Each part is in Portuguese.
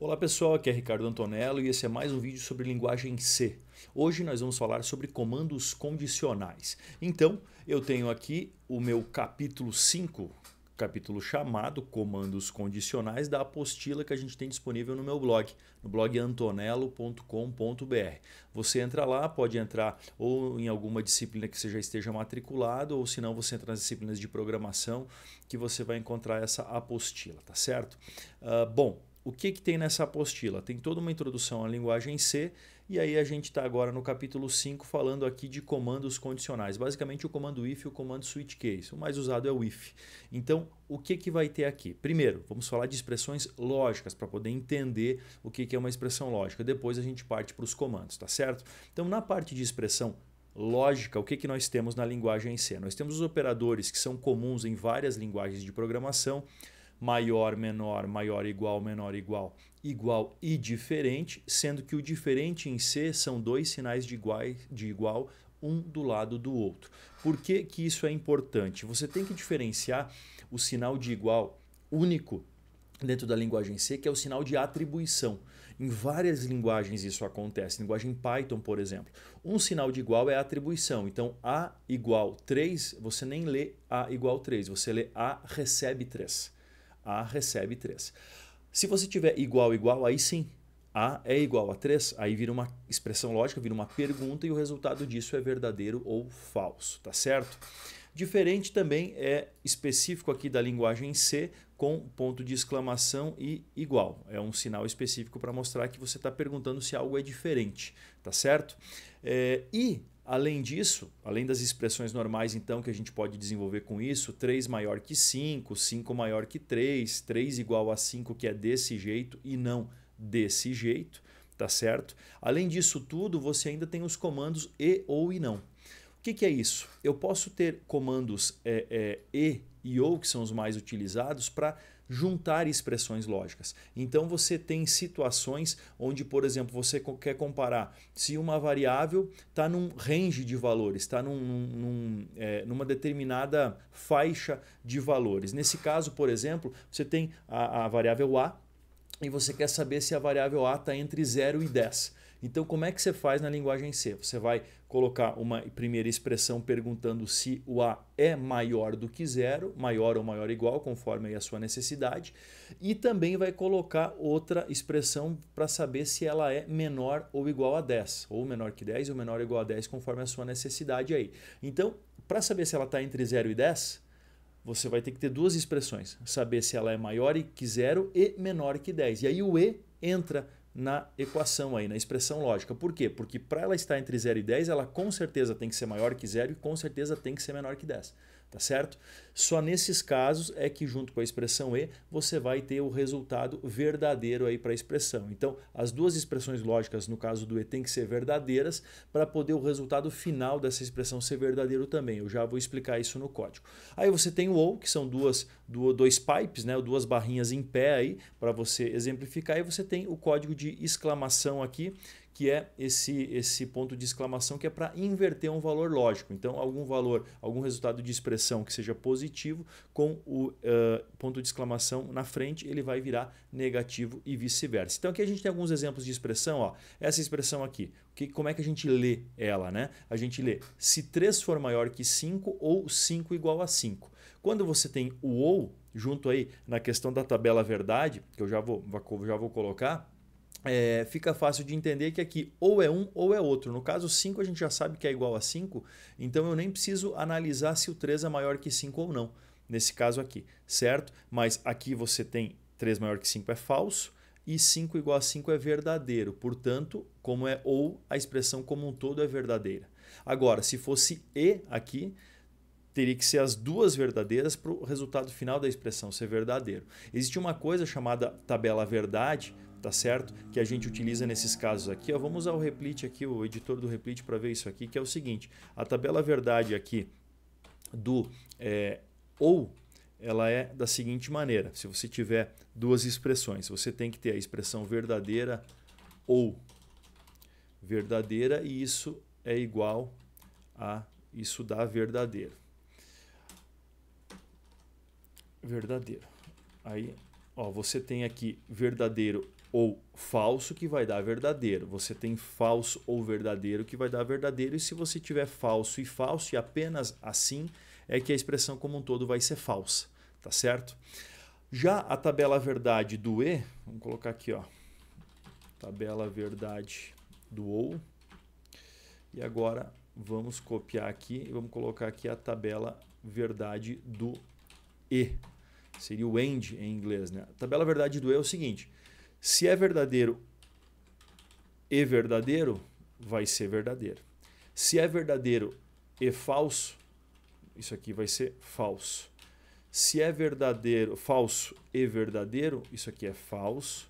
Olá pessoal, aqui é Ricardo Antonello e esse é mais um vídeo sobre linguagem C. Hoje nós vamos falar sobre comandos condicionais. Então, eu tenho aqui o meu capítulo 5, capítulo chamado Comandos Condicionais da apostila que a gente tem disponível no meu blog, no blog antonello.com.br. Você entra lá, pode entrar ou em alguma disciplina que você já esteja matriculado, ou se não, você entra nas disciplinas de programação que você vai encontrar essa apostila, tá certo? Uh, bom, o que, que tem nessa apostila? Tem toda uma introdução à linguagem C, e aí a gente está agora no capítulo 5 falando aqui de comandos condicionais. Basicamente o comando if e o comando switch case. O mais usado é o if. Então, o que, que vai ter aqui? Primeiro, vamos falar de expressões lógicas para poder entender o que, que é uma expressão lógica. Depois a gente parte para os comandos, tá certo? Então, na parte de expressão lógica, o que, que nós temos na linguagem C? Nós temos os operadores que são comuns em várias linguagens de programação maior, menor, maior, igual, menor, igual, igual e diferente, sendo que o diferente em C são dois sinais de, iguais, de igual, um do lado do outro. Por que, que isso é importante? Você tem que diferenciar o sinal de igual único dentro da linguagem C, que é o sinal de atribuição. Em várias linguagens isso acontece. Linguagem Python, por exemplo. Um sinal de igual é atribuição. Então, A igual 3, você nem lê A igual 3, você lê A recebe 3. A recebe 3. Se você tiver igual, igual, aí sim, A é igual a 3, aí vira uma expressão lógica, vira uma pergunta e o resultado disso é verdadeiro ou falso, tá certo? Diferente também é específico aqui da linguagem C com ponto de exclamação e igual. É um sinal específico para mostrar que você está perguntando se algo é diferente, tá certo? É, e Além disso, além das expressões normais, então, que a gente pode desenvolver com isso, 3 maior que 5, 5 maior que 3, 3 igual a 5, que é desse jeito e não desse jeito, tá certo? Além disso tudo, você ainda tem os comandos e ou e não. O que, que é isso? Eu posso ter comandos é, é, e e ou, que são os mais utilizados, para juntar expressões lógicas. Então você tem situações onde, por exemplo, você quer comparar se uma variável está num range de valores, está num, num, é, numa determinada faixa de valores. Nesse caso, por exemplo, você tem a, a variável A e você quer saber se a variável A está entre 0 e 10. Então, como é que você faz na linguagem C? Você vai colocar uma primeira expressão perguntando se o A é maior do que zero, maior ou maior ou igual, conforme a sua necessidade, e também vai colocar outra expressão para saber se ela é menor ou igual a 10, ou menor que 10 ou menor ou igual a 10, conforme a sua necessidade aí. Então, para saber se ela está entre 0 e 10, você vai ter que ter duas expressões, saber se ela é maior que zero e menor que 10. E aí o E entra na equação aí, na expressão lógica. Por quê? Porque para ela estar entre 0 e 10, ela com certeza tem que ser maior que 0 e com certeza tem que ser menor que 10 tá certo? Só nesses casos é que junto com a expressão e você vai ter o resultado verdadeiro aí para a expressão. Então, as duas expressões lógicas no caso do e tem que ser verdadeiras para poder o resultado final dessa expressão ser verdadeiro também. Eu já vou explicar isso no código. Aí você tem o ou, que são duas dois pipes, né, duas barrinhas em pé aí para você exemplificar e você tem o código de exclamação aqui que é esse, esse ponto de exclamação que é para inverter um valor lógico. Então, algum valor, algum resultado de expressão que seja positivo, com o uh, ponto de exclamação na frente, ele vai virar negativo e vice-versa. Então, aqui a gente tem alguns exemplos de expressão. Ó. Essa expressão aqui, que, como é que a gente lê ela? Né? A gente lê se 3 for maior que 5 ou 5 igual a 5. Quando você tem o ou junto aí na questão da tabela verdade, que eu já vou, já vou colocar, é, fica fácil de entender que aqui ou é um ou é outro. No caso 5 a gente já sabe que é igual a 5, então eu nem preciso analisar se o 3 é maior que 5 ou não, nesse caso aqui, certo? Mas aqui você tem 3 maior que 5 é falso e 5 igual a 5 é verdadeiro. Portanto, como é ou, a expressão como um todo é verdadeira. Agora, se fosse e aqui, teria que ser as duas verdadeiras para o resultado final da expressão ser verdadeiro. Existe uma coisa chamada tabela verdade, tá certo? Que a gente utiliza nesses casos aqui. Ó, vamos usar o Replite aqui, o editor do Replite para ver isso aqui, que é o seguinte: a tabela verdade aqui do é, ou ela é da seguinte maneira: se você tiver duas expressões, você tem que ter a expressão verdadeira ou verdadeira e isso é igual a isso dá verdadeiro. Verdadeiro. Aí, ó, você tem aqui verdadeiro ou falso que vai dar verdadeiro. Você tem falso ou verdadeiro que vai dar verdadeiro, e se você tiver falso e falso, e apenas assim, é que a expressão como um todo vai ser falsa, tá certo? Já a tabela verdade do E, vamos colocar aqui, ó, tabela verdade do OU, e agora vamos copiar aqui e vamos colocar aqui a tabela verdade do E. Seria o and em inglês, né? A tabela verdade do E é o seguinte, se é verdadeiro e verdadeiro, vai ser verdadeiro. Se é verdadeiro e falso, isso aqui vai ser falso. Se é verdadeiro, falso e verdadeiro, isso aqui é falso.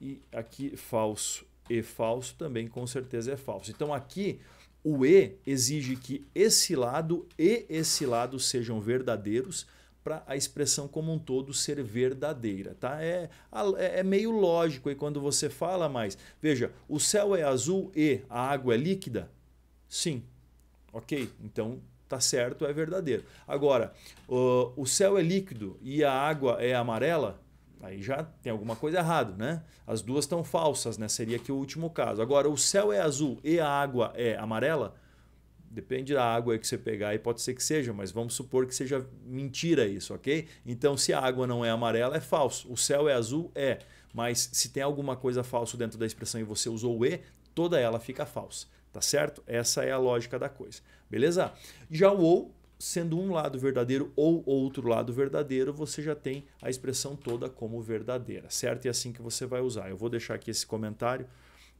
E aqui falso e falso também com certeza é falso. Então aqui o E exige que esse lado e esse lado sejam verdadeiros para a expressão como um todo ser verdadeira, tá? É, é, é meio lógico aí quando você fala mas Veja, o céu é azul e a água é líquida? Sim. Ok, então tá certo, é verdadeiro. Agora, o, o céu é líquido e a água é amarela? Aí já tem alguma coisa errada, né? As duas estão falsas, né? Seria aqui o último caso. Agora, o céu é azul e a água é amarela? Depende da água que você pegar e pode ser que seja, mas vamos supor que seja mentira isso, ok? Então, se a água não é amarela, é falso. O céu é azul? É. Mas se tem alguma coisa falso dentro da expressão e você usou o E, toda ela fica falsa, tá certo? Essa é a lógica da coisa, beleza? Já o ou, sendo um lado verdadeiro ou outro lado verdadeiro, você já tem a expressão toda como verdadeira, certo? E é assim que você vai usar. Eu vou deixar aqui esse comentário,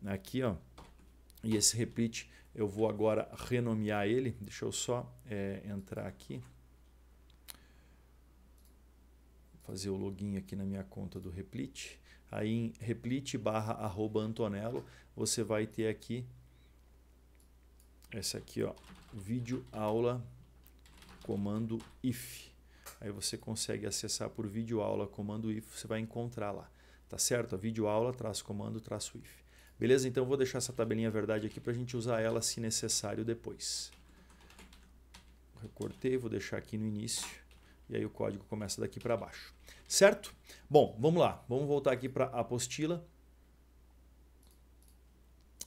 né, aqui, ó, e esse repeat eu vou agora renomear ele. Deixa eu só é, entrar aqui. fazer o login aqui na minha conta do Replit. Aí em replite barra arroba Antonello, você vai ter aqui essa aqui, ó, vídeo aula comando if. Aí você consegue acessar por vídeo aula comando if, você vai encontrar lá, tá certo? A vídeo aula traço comando traço if. Beleza? Então vou deixar essa tabelinha verdade aqui para a gente usar ela se necessário depois. Recortei, vou deixar aqui no início e aí o código começa daqui para baixo. Certo? Bom, vamos lá. Vamos voltar aqui para a apostila.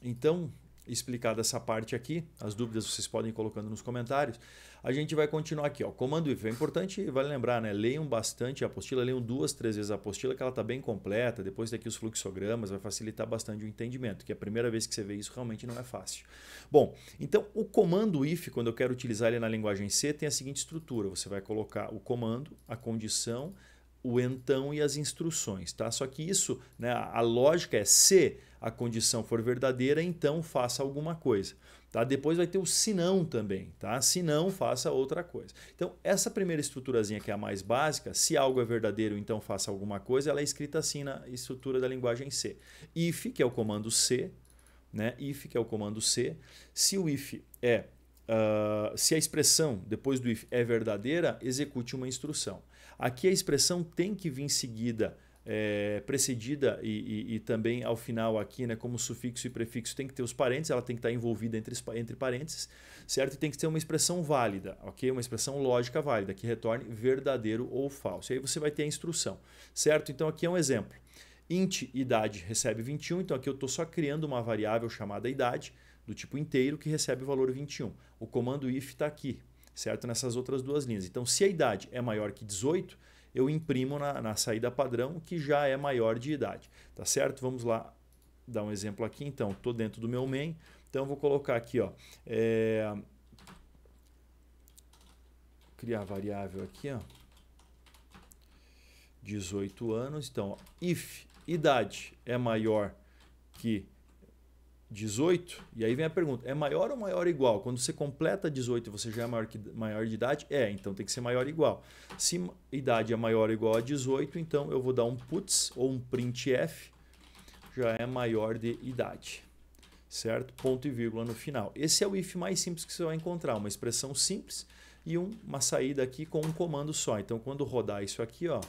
Então, explicada essa parte aqui. As dúvidas vocês podem ir colocando nos comentários. A gente vai continuar aqui. Ó. Comando IF é importante, vale lembrar, né? leiam bastante a apostila, leiam duas, três vezes a apostila, que ela está bem completa. Depois tem aqui os fluxogramas, vai facilitar bastante o entendimento, que é a primeira vez que você vê isso realmente não é fácil. Bom, então o comando IF, quando eu quero utilizar ele na linguagem C, tem a seguinte estrutura. Você vai colocar o comando, a condição, o então e as instruções, tá? Só que isso, né, a lógica é se a condição for verdadeira, então faça alguma coisa, tá? Depois vai ter o se não também, tá? Se não, faça outra coisa. Então, essa primeira estruturazinha que é a mais básica, se algo é verdadeiro, então faça alguma coisa, ela é escrita assim na estrutura da linguagem C. If, que é o comando C, né? If, que é o comando C. Se o if é Uh, se a expressão depois do if é verdadeira, execute uma instrução. Aqui a expressão tem que vir seguida, é, precedida e, e, e, também ao final aqui, né, como sufixo e prefixo, tem que ter os parênteses, ela tem que estar envolvida entre, entre parênteses, certo? E tem que ter uma expressão válida, ok? Uma expressão lógica válida, que retorne verdadeiro ou falso. E aí você vai ter a instrução, certo? Então aqui é um exemplo. Int idade recebe 21, então aqui eu estou só criando uma variável chamada idade, do tipo inteiro, que recebe o valor 21. O comando if está aqui, certo? Nessas outras duas linhas. Então, se a idade é maior que 18, eu imprimo na, na saída padrão que já é maior de idade, tá certo? Vamos lá dar um exemplo aqui, então. Estou dentro do meu main, então vou colocar aqui, ó, é... criar variável aqui, ó, 18 anos. Então, ó, if idade é maior que 18, e aí vem a pergunta: é maior ou maior ou igual? Quando você completa 18 você já é maior, que, maior de idade? É, então tem que ser maior ou igual. Se idade é maior ou igual a 18, então eu vou dar um puts ou um printf, já é maior de idade. Certo? Ponto e vírgula no final. Esse é o if mais simples que você vai encontrar, uma expressão simples e uma saída aqui com um comando só. Então quando rodar isso aqui, ó,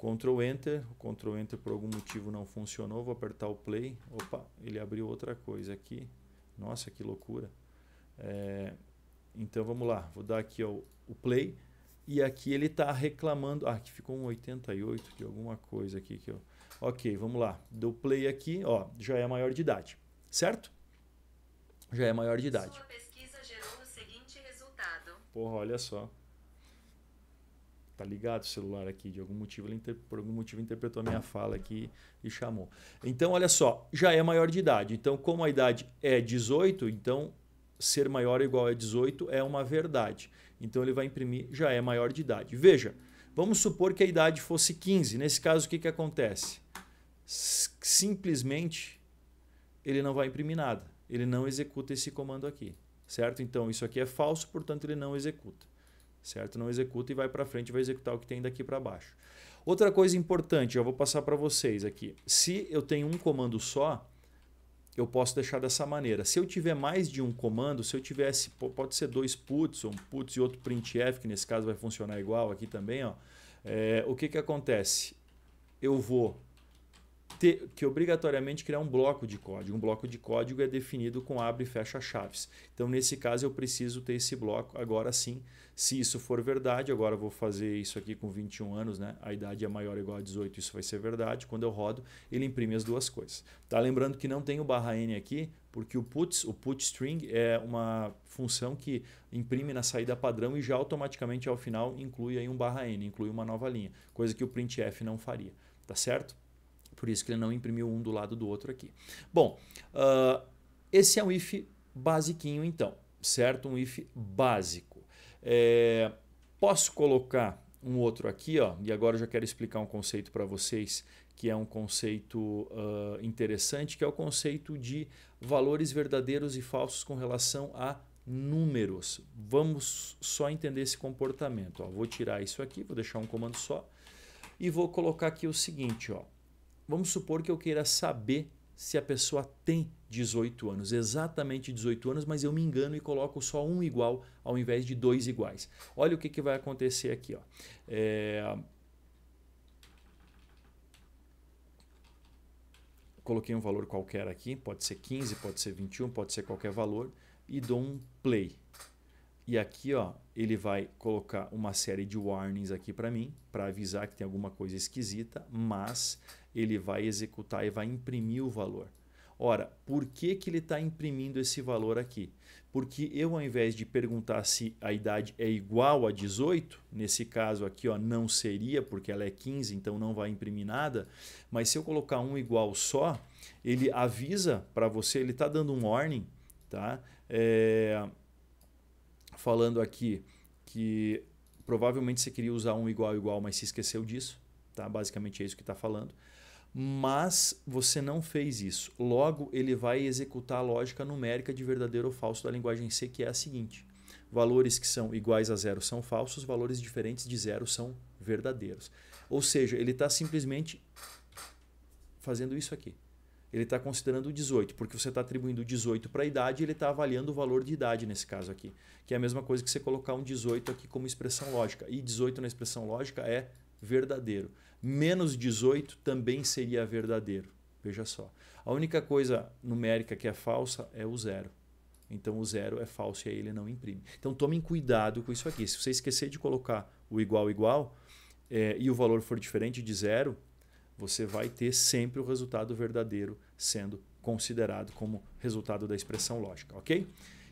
Ctrl Enter, o Ctrl Enter por algum motivo não funcionou, vou apertar o Play, opa, ele abriu outra coisa aqui, nossa, que loucura. É, então vamos lá, vou dar aqui ó, o Play, e aqui ele está reclamando, ah, que ficou um 88 de alguma coisa aqui. Que eu... Ok, vamos lá, dou Play aqui, ó, já é maior de idade, certo? Já é maior de idade. Sua pesquisa gerou o seguinte resultado. Porra, olha só tá ligado o celular aqui de algum motivo, ele por algum motivo interpretou a minha fala aqui e chamou. Então, olha só, já é maior de idade. Então, como a idade é 18, então ser maior ou igual a 18 é uma verdade. Então ele vai imprimir já é maior de idade. Veja, vamos supor que a idade fosse 15. Nesse caso, o que, que acontece? Simplesmente ele não vai imprimir nada. Ele não executa esse comando aqui, certo? Então isso aqui é falso, portanto ele não executa certo? Não executa e vai para frente, vai executar o que tem daqui para baixo. Outra coisa importante, eu vou passar para vocês aqui. Se eu tenho um comando só, eu posso deixar dessa maneira. Se eu tiver mais de um comando, se eu tivesse, pode ser dois puts, um puts e outro printf, que nesse caso vai funcionar igual aqui também, ó. É, o que, que acontece? Eu vou ter que obrigatoriamente criar um bloco de código. Um bloco de código é definido com abre e fecha chaves. Então, nesse caso, eu preciso ter esse bloco. Agora sim, se isso for verdade, agora eu vou fazer isso aqui com 21 anos, né? A idade é maior ou igual a 18, isso vai ser verdade. Quando eu rodo, ele imprime as duas coisas. Tá lembrando que não tem o barra N aqui, porque o puts, o put string é uma função que imprime na saída padrão e já automaticamente ao final inclui aí um barra N, inclui uma nova linha, coisa que o printf não faria, tá certo? Por isso que ele não imprimiu um do lado do outro aqui. Bom, uh, esse é um if basiquinho então, certo? Um if básico. É, posso colocar um outro aqui, ó, e agora eu já quero explicar um conceito para vocês que é um conceito uh, interessante, que é o conceito de valores verdadeiros e falsos com relação a números. Vamos só entender esse comportamento. Ó. Vou tirar isso aqui, vou deixar um comando só e vou colocar aqui o seguinte, ó vamos supor que eu queira saber se a pessoa tem 18 anos, exatamente 18 anos, mas eu me engano e coloco só um igual ao invés de dois iguais. Olha o que, que vai acontecer aqui. Ó. É... Coloquei um valor qualquer aqui, pode ser 15, pode ser 21, pode ser qualquer valor, e dou um play. E aqui ó, ele vai colocar uma série de warnings aqui para mim, para avisar que tem alguma coisa esquisita, mas ele vai executar e vai imprimir o valor. Ora, por que, que ele está imprimindo esse valor aqui? Porque eu, ao invés de perguntar se a idade é igual a 18, nesse caso aqui ó, não seria, porque ela é 15, então não vai imprimir nada, mas se eu colocar um igual só, ele avisa para você, ele está dando um warning, tá? É, falando aqui que provavelmente você queria usar um igual igual, mas se esqueceu disso, tá? Basicamente é isso que está falando mas você não fez isso. Logo, ele vai executar a lógica numérica de verdadeiro ou falso da linguagem C, que é a seguinte: valores que são iguais a zero são falsos, valores diferentes de zero são verdadeiros. Ou seja, ele está simplesmente fazendo isso aqui. Ele está considerando o 18, porque você está atribuindo 18 para a idade e ele está avaliando o valor de idade nesse caso aqui. Que é a mesma coisa que você colocar um 18 aqui como expressão lógica. E 18 na expressão lógica é verdadeiro menos 18 também seria verdadeiro. Veja só. A única coisa numérica que é falsa é o zero. Então o zero é falso e aí ele não imprime. Então tomem cuidado com isso aqui. Se você esquecer de colocar o igual igual é, e o valor for diferente de zero, você vai ter sempre o resultado verdadeiro sendo considerado como resultado da expressão lógica, ok?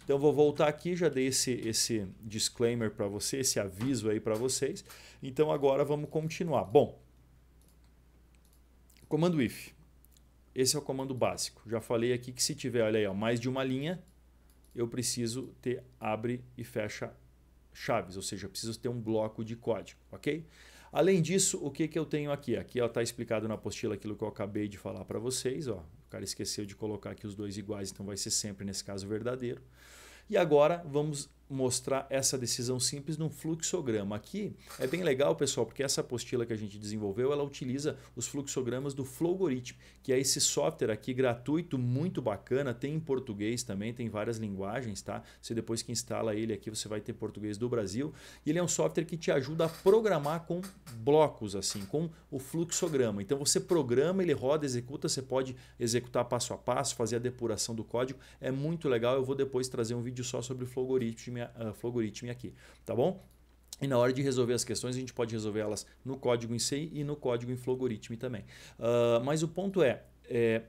Então vou voltar aqui, já dei esse, esse disclaimer para você, esse aviso aí para vocês. Então agora vamos continuar. Bom, Comando if. Esse é o comando básico. Já falei aqui que se tiver, olha aí, ó, mais de uma linha, eu preciso ter abre e fecha chaves, ou seja, eu preciso ter um bloco de código, ok? Além disso, o que, que eu tenho aqui? Aqui está explicado na apostila aquilo que eu acabei de falar para vocês. Ó. O cara esqueceu de colocar aqui os dois iguais, então vai ser sempre, nesse caso, verdadeiro. E agora vamos mostrar essa decisão simples num fluxograma. Aqui é bem legal, pessoal, porque essa apostila que a gente desenvolveu, ela utiliza os fluxogramas do Flowgorithm, que é esse software aqui gratuito, muito bacana, tem em português também, tem várias linguagens, tá? Você depois que instala ele aqui, você vai ter português do Brasil. E ele é um software que te ajuda a programar com blocos assim, com o fluxograma. Então você programa, ele roda, executa, você pode executar passo a passo, fazer a depuração do código. É muito legal, eu vou depois trazer um vídeo só sobre o Flowgorithm algoritmo, uh, ah, flogoritmo aqui, tá bom? E na hora de resolver as questões, a gente pode resolver elas no código em C e no código em flogoritmo também. Uh, mas o ponto é, é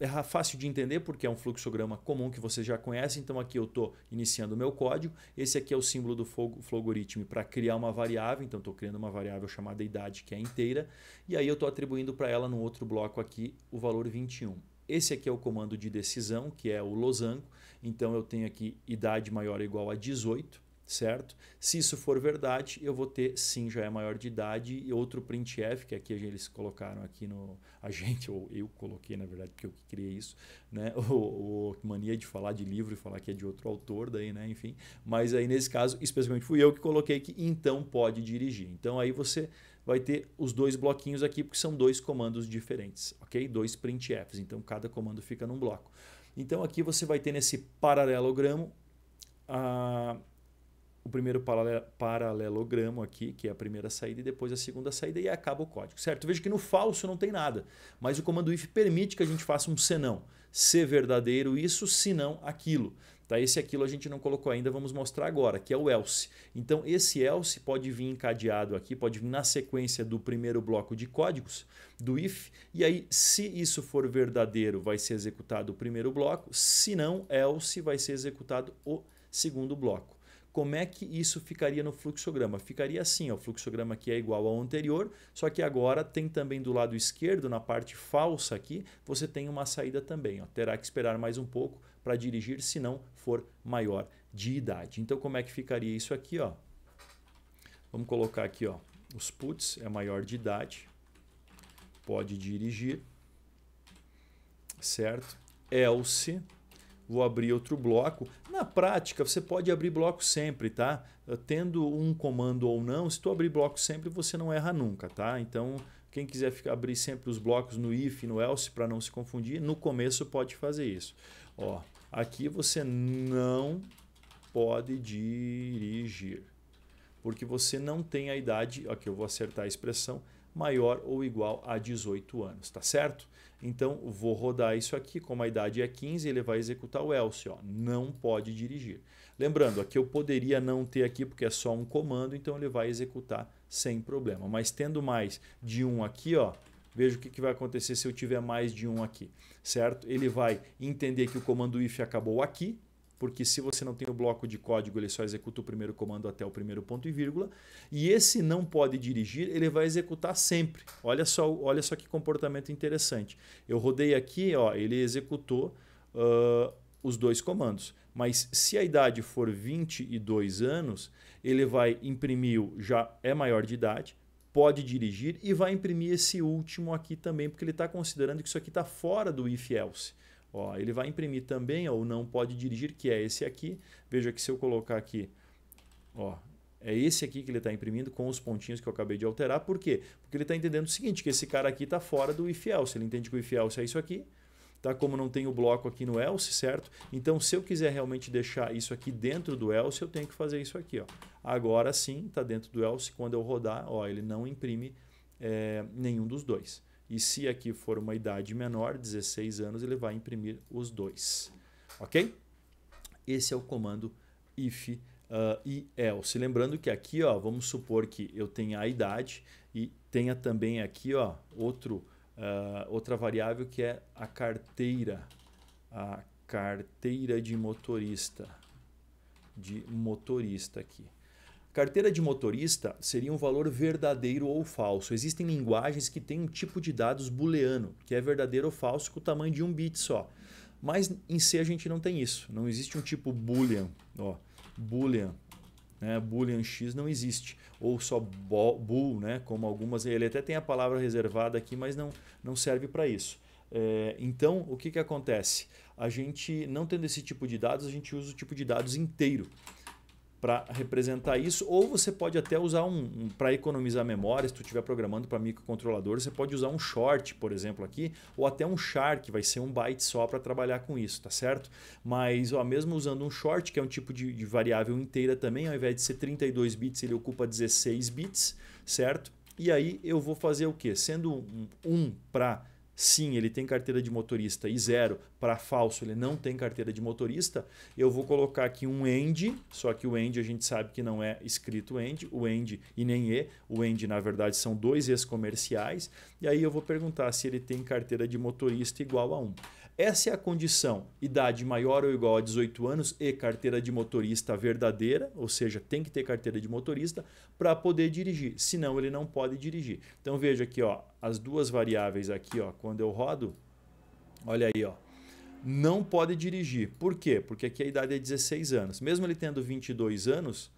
é fácil de entender porque é um fluxograma comum que você já conhece. Então aqui eu estou iniciando o meu código. Esse aqui é o símbolo do flogoritmo para criar uma variável. Então estou criando uma variável chamada idade, que é inteira. E aí eu estou atribuindo para ela no outro bloco aqui o valor 21. Esse aqui é o comando de decisão, que é o losango. Então eu tenho aqui idade maior ou igual a 18, certo? Se isso for verdade, eu vou ter sim, já é maior de idade e outro printf, que aqui eles colocaram aqui no a gente ou eu coloquei, na verdade, porque eu que criei isso, né? O, o mania de falar de livro e falar que é de outro autor daí, né? Enfim, mas aí nesse caso, especialmente fui eu que coloquei que então pode dirigir. Então aí você vai ter os dois bloquinhos aqui porque são dois comandos diferentes, OK? Dois printfs, então cada comando fica num bloco. Então aqui você vai ter nesse paralelogramo a, o primeiro paralelogramo aqui, que é a primeira saída, e depois a segunda saída, e acaba o código, certo? Veja que no falso não tem nada, mas o comando if permite que a gente faça um senão. Se verdadeiro isso, se não aquilo. Tá? Esse aquilo a gente não colocou ainda, vamos mostrar agora, que é o else. Então, esse else pode vir encadeado aqui, pode vir na sequência do primeiro bloco de códigos, do if, e aí, se isso for verdadeiro, vai ser executado o primeiro bloco, se não, else vai ser executado o segundo bloco como é que isso ficaria no fluxograma? Ficaria assim, ó, o fluxograma aqui é igual ao anterior, só que agora tem também do lado esquerdo, na parte falsa aqui, você tem uma saída também. Ó, terá que esperar mais um pouco para dirigir, senão for maior de idade. Então, como é que ficaria isso aqui? Ó? Vamos colocar aqui, ó, os puts é maior de idade, pode dirigir, certo? Else, vou abrir outro bloco. Na prática, você pode abrir bloco sempre, tá? Eh, tendo um comando ou não, se tu abrir bloco sempre, você não erra nunca, tá? Então, quem quiser ficar, abrir sempre os blocos no if, no else, para não se confundir, no começo pode fazer isso. Ó, Aqui você não pode dirigir, porque você não tem a idade, aqui eu vou acertar a expressão, maior ou igual a 18 anos, tá certo? Então, vou rodar isso aqui, como a idade é 15, ele vai executar o else, ó, não pode dirigir. Lembrando, aqui eu poderia não ter aqui, porque é só um comando, então ele vai executar sem problema. Mas tendo mais de um aqui, ó, vejo o que, que vai acontecer se eu tiver mais de um aqui, certo? Ele vai entender que o comando if acabou aqui, porque se você não tem o bloco de código, ele só executa o primeiro comando até o primeiro ponto e vírgula. E esse não pode dirigir, ele vai executar sempre. Olha só, olha só que comportamento interessante. Eu rodei aqui, ó, ele executou uh, os dois comandos. Mas se a idade for 22 anos, ele vai imprimir, o já é maior de idade, pode dirigir e vai imprimir esse último aqui também, porque ele está considerando que isso aqui está fora do if else. Ó, ele vai imprimir também ou não pode dirigir, que é esse aqui. Veja que se eu colocar aqui, ó, é esse aqui que ele está imprimindo com os pontinhos que eu acabei de alterar. Por quê? Porque ele está entendendo o seguinte, que esse cara aqui está fora do if else. Ele entende que o if else é isso aqui, tá como não tem o bloco aqui no else, certo? Então, se eu quiser realmente deixar isso aqui dentro do else, eu tenho que fazer isso aqui. Ó. Agora sim, está dentro do else. Quando eu rodar, ó, ele não imprime é, nenhum dos dois. E se aqui for uma idade menor, 16 anos, ele vai imprimir os dois. Ok? Esse é o comando if uh, e else. Lembrando que aqui, ó, vamos supor que eu tenha a idade e tenha também aqui ó, outro Uh, outra variável que é a carteira, a carteira de motorista, de motorista aqui. Carteira de motorista seria um valor verdadeiro ou falso. Existem linguagens que têm um tipo de dados booleano, que é verdadeiro ou falso com o tamanho de um bit só. Mas em C si a gente não tem isso. Não existe um tipo boolean. Ó, boolean né? Boolean X não existe. Ou só bool, né? como algumas. Ele até tem a palavra reservada aqui, mas não, não serve para isso. É, então, o que, que acontece? A gente, não tendo esse tipo de dados, a gente usa o tipo de dados inteiro para representar isso, ou você pode até usar um, um para economizar memória, se tu estiver programando para microcontrolador, você pode usar um short, por exemplo, aqui, ou até um char, que vai ser um byte só para trabalhar com isso, tá certo? Mas ó, mesmo usando um short, que é um tipo de, de variável inteira também, ao invés de ser 32 bits, ele ocupa 16 bits, certo? E aí eu vou fazer o quê? Sendo um, um para sim, ele tem carteira de motorista e zero para falso, ele não tem carteira de motorista, eu vou colocar aqui um end, só que o end a gente sabe que não é escrito end, o end e nem e, o end na verdade são dois ex comerciais, e aí eu vou perguntar se ele tem carteira de motorista igual a 1. Um. Essa é a condição: idade maior ou igual a 18 anos e carteira de motorista verdadeira, ou seja, tem que ter carteira de motorista para poder dirigir, senão ele não pode dirigir. Então veja aqui, ó, as duas variáveis aqui, ó, quando eu rodo, olha aí, ó, não pode dirigir. Por quê? Porque aqui a idade é 16 anos. Mesmo ele tendo 22 anos,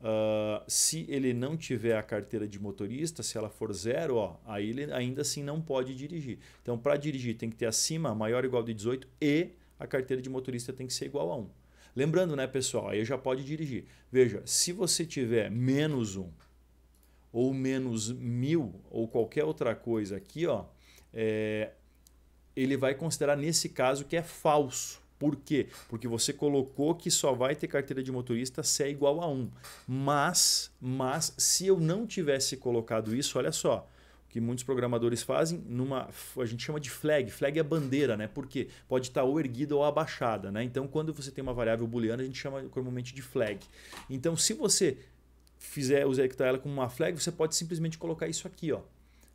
Uh, se ele não tiver a carteira de motorista, se ela for zero, ó, aí ele ainda assim não pode dirigir. Então, para dirigir, tem que ter acima, maior ou igual de 18 e a carteira de motorista tem que ser igual a 1. Lembrando, né, pessoal, aí já pode dirigir. Veja, se você tiver menos 1 ou menos mil ou qualquer outra coisa aqui, ó, é, ele vai considerar nesse caso que é falso. Por quê? Porque você colocou que só vai ter carteira de motorista se é igual a 1. Mas, mas se eu não tivesse colocado isso, olha só, o que muitos programadores fazem numa a gente chama de flag, flag é bandeira, né? Porque pode estar ou erguida ou abaixada, né? Então quando você tem uma variável booleana, a gente chama normalmente de flag. Então se você fizer usar ela como uma flag, você pode simplesmente colocar isso aqui, ó.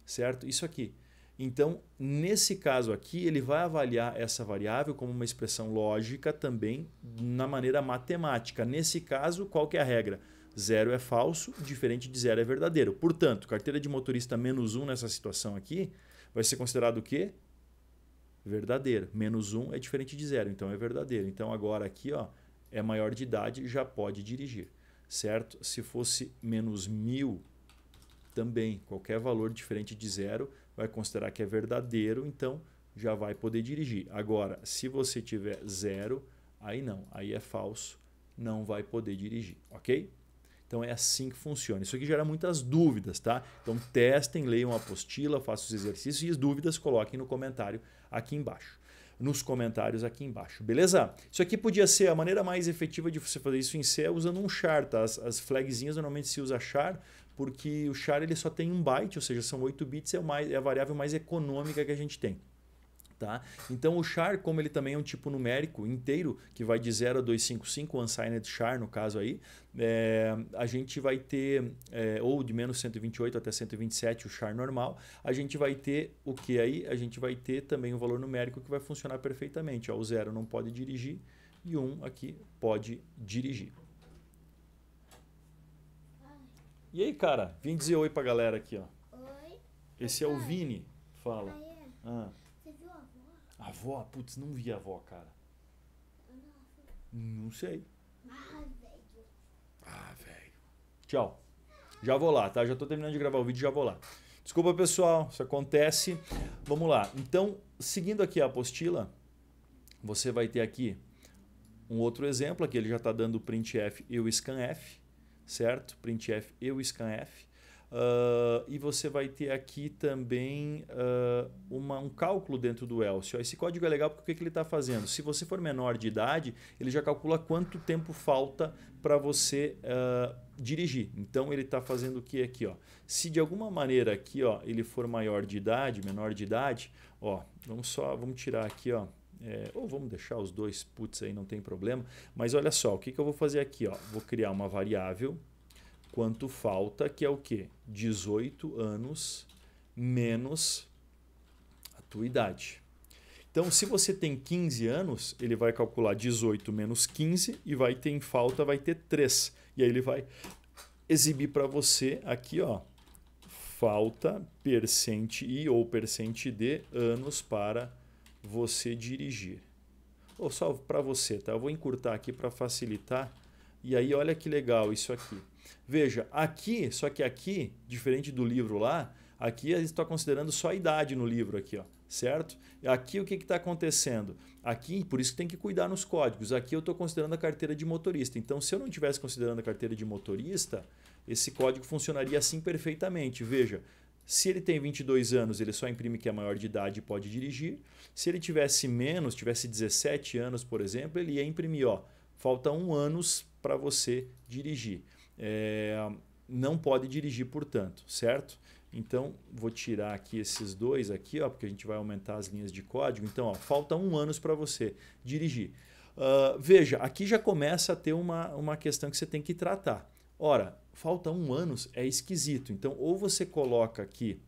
Certo? Isso aqui. Então, nesse caso aqui, ele vai avaliar essa variável como uma expressão lógica também na maneira matemática. Nesse caso, qual que é a regra? Zero é falso, diferente de zero é verdadeiro. Portanto, carteira de motorista menos um nessa situação aqui vai ser considerado o quê? Verdadeiro. Menos um é diferente de zero, então é verdadeiro. Então, agora aqui ó, é maior de idade, já pode dirigir. Certo? Se fosse menos mil, também, qualquer valor diferente de zero vai considerar que é verdadeiro, então já vai poder dirigir. Agora, se você tiver zero, aí não, aí é falso, não vai poder dirigir, ok? Então é assim que funciona. Isso aqui gera muitas dúvidas, tá? Então testem, leiam a apostila, façam os exercícios e as dúvidas coloquem no comentário aqui embaixo. Nos comentários aqui embaixo, beleza? Isso aqui podia ser a maneira mais efetiva de você fazer isso em C é usando um char, tá? As, as flagzinhas normalmente se usa char, porque o char ele só tem um byte, ou seja, são 8 bits, é, mais, é a variável mais econômica que a gente tem. Tá? Então o char, como ele também é um tipo numérico inteiro, que vai de 0 a 255, unsigned char no caso aí, é, a gente vai ter, é, ou de menos 128 até 127 o char normal, a gente vai ter o que aí? A gente vai ter também o um valor numérico que vai funcionar perfeitamente. Ó, o 0 não pode dirigir e 1 um aqui pode dirigir. E aí, cara? Vim dizer oi pra galera aqui, ó. Oi. Esse é o Vini. Fala. Ah, é? Ah. Você viu a avó? A avó? Putz, não vi a avó, cara. Não sei. Ah, velho. Ah, velho. Tchau. Já vou lá, tá? Já tô terminando de gravar o vídeo, já vou lá. Desculpa, pessoal, isso acontece. Vamos lá. Então, seguindo aqui a apostila, você vai ter aqui um outro exemplo, aqui ele já está dando o printf e o scanf certo? Printf e o scanf. Uh, ah, e você vai ter aqui também uh, uma, um cálculo dentro do Elcio. Esse código é legal porque o que, que ele está fazendo? Se você for menor de idade, ele já calcula quanto tempo falta para você uh, dirigir. Então ele está fazendo o que aqui? Ó? Se de alguma maneira aqui ó, ele for maior de idade, menor de idade, ó, vamos só vamos tirar aqui, ó, é, ou vamos deixar os dois puts aí, não tem problema. Mas olha só, o que, que eu vou fazer aqui? Ó? Vou criar uma variável quanto falta, que é o quê? 18 anos menos a tua idade. Então, se você tem 15 anos, ele vai calcular 18 menos 15 e vai ter em falta, vai ter 3. E aí ele vai exibir para você aqui, ó, falta percente i ou percente d anos para você dirigir. Ou só para você, tá? Eu vou encurtar aqui para facilitar. E aí, olha que legal isso aqui. Veja, aqui, só que aqui, diferente do livro lá, aqui está considerando só a idade no livro aqui, ó, certo? Aqui o que está acontecendo? Aqui, por isso que tem que cuidar nos códigos. Aqui eu estou considerando a carteira de motorista. Então, se eu não estivesse considerando a carteira de motorista, esse código funcionaria assim perfeitamente. Veja, se ele tem 22 anos, ele só imprime que é maior de idade e pode dirigir. Se ele tivesse menos, tivesse 17 anos, por exemplo, ele ia imprimir, ó, falta um anos para você dirigir. É, não pode dirigir, portanto, certo? Então, vou tirar aqui esses dois aqui, ó, porque a gente vai aumentar as linhas de código. Então, ó, falta um anos para você dirigir. Uh, veja, aqui já começa a ter uma, uma questão que você tem que tratar. Ora, falta um ano é esquisito. Então, ou você coloca aqui,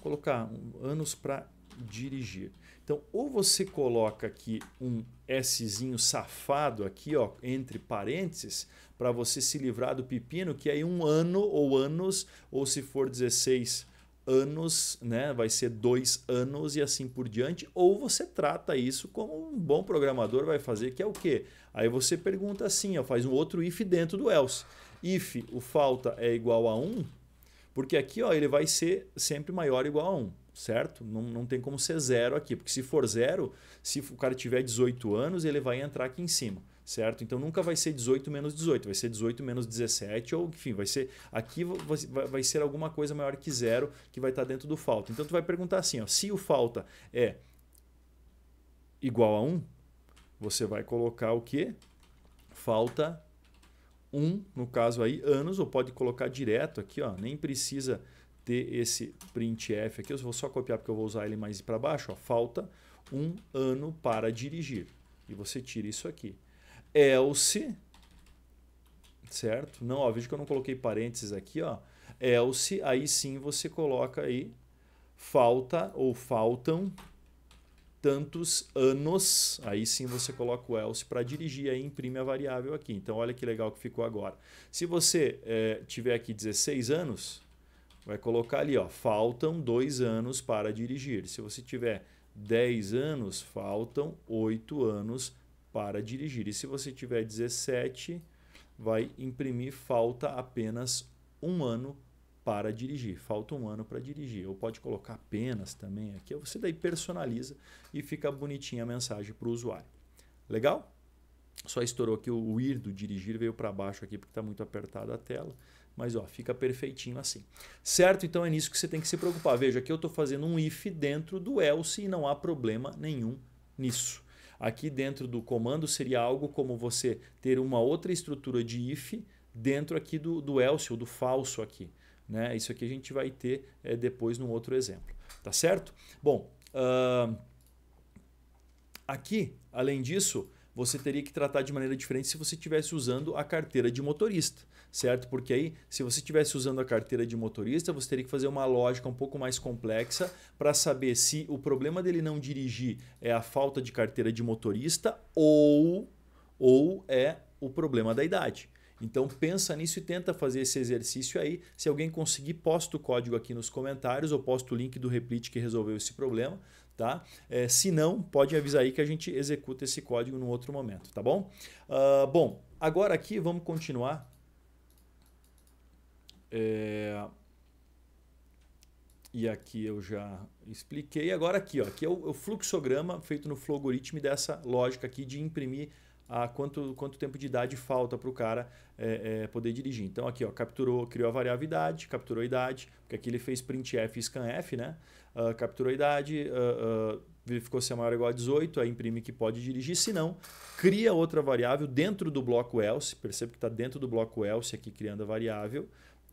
colocar anos para dirigir. Então, ou você coloca aqui um Szinho safado aqui, ó, entre parênteses, para você se livrar do pepino, que aí um ano ou anos, ou se for 16 anos, né? Vai ser dois anos e assim por diante. Ou você trata isso como um bom programador vai fazer, que é o quê? Aí você pergunta assim, ó, faz um outro if dentro do else. If o falta é igual a 1, porque aqui ó, ele vai ser sempre maior ou igual a 1, certo? Não, não tem como ser zero aqui, porque se for zero, se o cara tiver 18 anos, ele vai entrar aqui em cima certo? Então nunca vai ser 18 menos 18, vai ser 18 menos 17 ou enfim, vai ser aqui vai, ser alguma coisa maior que zero que vai estar tá dentro do falta. Então tu vai perguntar assim, ó, se o falta é igual a 1, você vai colocar o que? Falta 1, no caso aí, anos, ou pode colocar direto aqui, ó, nem precisa ter esse printf aqui, eu vou só copiar porque eu vou usar ele mais para baixo, ó, falta um ano para dirigir. E você tira isso aqui else, é certo? Não, ó, veja que eu não coloquei parênteses aqui, ó. Else, é aí sim você coloca aí falta ou faltam tantos anos. Aí sim você coloca o else para dirigir e imprime a variável aqui. Então olha que legal que ficou agora. Se você é, tiver aqui 16 anos, vai colocar ali, ó, faltam dois anos para dirigir. Se você tiver 10 anos, faltam 8 anos para dirigir. E se você tiver 17, vai imprimir falta apenas um ano para dirigir. Falta um ano para dirigir. Ou pode colocar apenas também aqui. Você daí personaliza e fica bonitinha a mensagem para o usuário. Legal? Só estourou aqui o ir do dirigir, veio para baixo aqui porque está muito apertada a tela. Mas ó, fica perfeitinho assim. Certo? Então é nisso que você tem que se preocupar. Veja, aqui eu estou fazendo um if dentro do else e não há problema nenhum nisso. Aqui dentro do comando seria algo como você ter uma outra estrutura de if dentro aqui do, do else ou do falso aqui. Né? Isso aqui a gente vai ter é, depois num outro exemplo. Tá certo? Bom, uh, aqui, além disso, você teria que tratar de maneira diferente se você estivesse usando a carteira de motorista certo? Porque aí, se você estivesse usando a carteira de motorista, você teria que fazer uma lógica um pouco mais complexa para saber se o problema dele não dirigir é a falta de carteira de motorista ou, ou é o problema da idade. Então pensa nisso e tenta fazer esse exercício aí. Se alguém conseguir, posta o código aqui nos comentários ou posta o link do Replit que resolveu esse problema, tá? É, se não, pode avisar aí que a gente executa esse código num outro momento, tá bom? Uh, bom, agora aqui vamos continuar é... E aqui eu já expliquei. Agora aqui, ó, aqui é o, é o fluxograma feito no flowgoritmo dessa lógica aqui de imprimir a quanto, quanto tempo de idade falta para o cara é, é, poder dirigir. Então aqui, ó, capturou, criou a variável idade, capturou a idade, porque aqui ele fez printf e scanf, né? Uh, capturou a idade, uh, ah, uh, ah, verificou se é maior ou igual a 18, aí imprime que pode dirigir, se não, cria outra variável dentro do bloco else, percebe que está dentro do bloco else aqui criando a variável,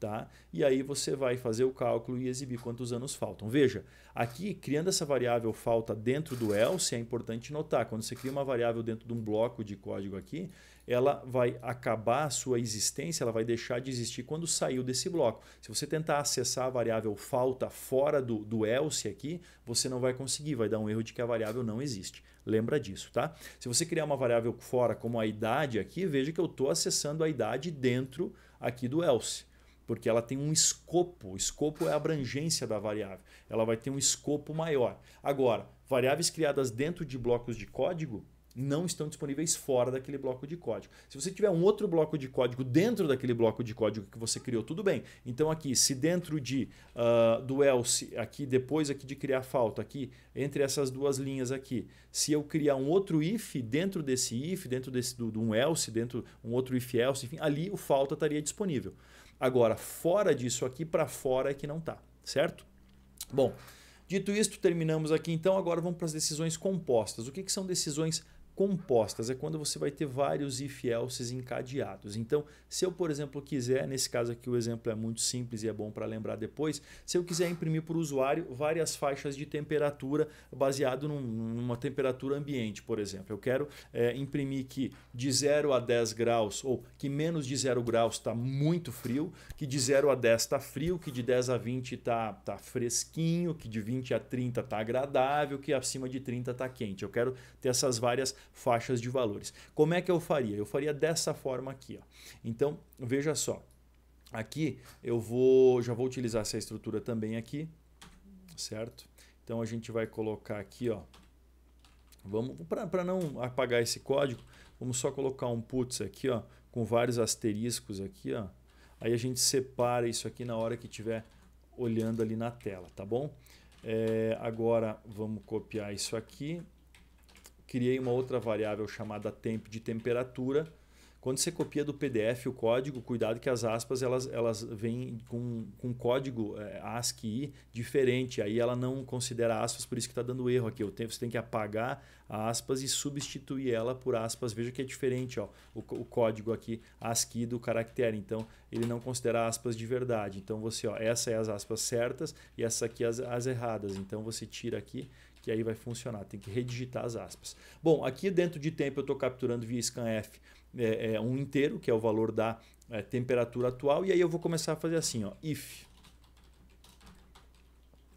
Tá? E aí você vai fazer o cálculo e exibir quantos anos faltam. Veja, aqui criando essa variável falta dentro do else, é importante notar, quando você cria uma variável dentro de um bloco de código aqui, ela vai acabar a sua existência, ela vai deixar de existir quando saiu desse bloco. Se você tentar acessar a variável falta fora do, do else aqui, você não vai conseguir, vai dar um erro de que a variável não existe. Lembra disso, tá? Se você criar uma variável fora como a idade aqui, veja que eu estou acessando a idade dentro aqui do else porque ela tem um escopo. O escopo é a abrangência da variável. Ela vai ter um escopo maior. Agora, variáveis criadas dentro de blocos de código não estão disponíveis fora daquele bloco de código. Se você tiver um outro bloco de código dentro daquele bloco de código que você criou, tudo bem. Então aqui, se dentro de uh, do else, aqui depois aqui de criar falta, aqui entre essas duas linhas aqui, se eu criar um outro if dentro desse if, dentro desse do, do um else, dentro um outro if else, enfim, ali o falta estaria disponível. Agora, fora disso aqui, para fora é que não está, certo? Bom, dito isto, terminamos aqui então. Agora vamos para as decisões compostas. O que, que são decisões compostas? compostas, é quando você vai ter vários if else encadeados. Então, se eu, por exemplo, quiser, nesse caso aqui o exemplo é muito simples e é bom para lembrar depois, se eu quiser imprimir para o usuário várias faixas de temperatura baseado num, numa temperatura ambiente, por exemplo. Eu quero é, imprimir que de 0 a 10 graus, ou que menos de 0 graus está muito frio, que de 0 a 10 está frio, que de 10 a 20 está tá fresquinho, que de 20 a 30 está agradável, que acima de 30 está quente. Eu quero ter essas várias faixas de valores. Como é que eu faria? Eu faria dessa forma aqui. Ó. Então, veja só. Aqui eu vou, já vou utilizar essa estrutura também aqui, certo? Então a gente vai colocar aqui, ó. Vamos para não apagar esse código, vamos só colocar um puts aqui, ó, com vários asteriscos aqui, ó. Aí a gente separa isso aqui na hora que tiver olhando ali na tela, tá bom? É, agora vamos copiar isso aqui criei uma outra variável chamada temp de temperatura. Quando você copia do PDF o código, cuidado que as aspas elas, elas vêm com, com código é, eh, ASCII diferente, aí ela não considera aspas, por isso que está dando erro aqui. O tempo você tem que apagar aspas e substituir ela por aspas. Veja que é diferente, ó, o, o código aqui ASCII do caractere. Então ele não considera aspas de verdade. Então você, ó, essa é as aspas certas e essa aqui as, as erradas. Então você tira aqui que aí vai funcionar. Tem que redigitar as aspas. Bom, aqui dentro de tempo eu estou capturando via scanf é, é, um inteiro, que é o valor da é, temperatura atual, e aí eu vou começar a fazer assim, ó, if.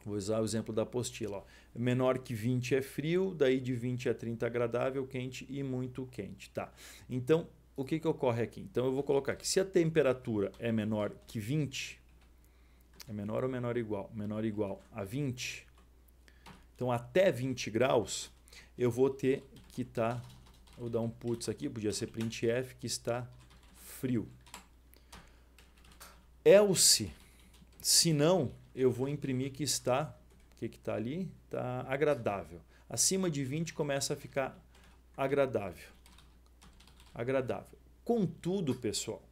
Vou usar o exemplo da apostila. Menor que 20 é frio, daí de 20 a 30 agradável, quente e muito quente. Tá. Então, o que, que ocorre aqui? Então, eu vou colocar aqui. Se a temperatura é menor que 20, é menor ou menor igual? Menor igual a 20, então, até 20 graus, eu vou ter que estar... Tá, vou dar um putz aqui, podia ser printf, que está frio. Else, se não, eu vou imprimir que está... O que está ali? Está agradável. Acima de 20 começa a ficar agradável. Agradável. Contudo, pessoal,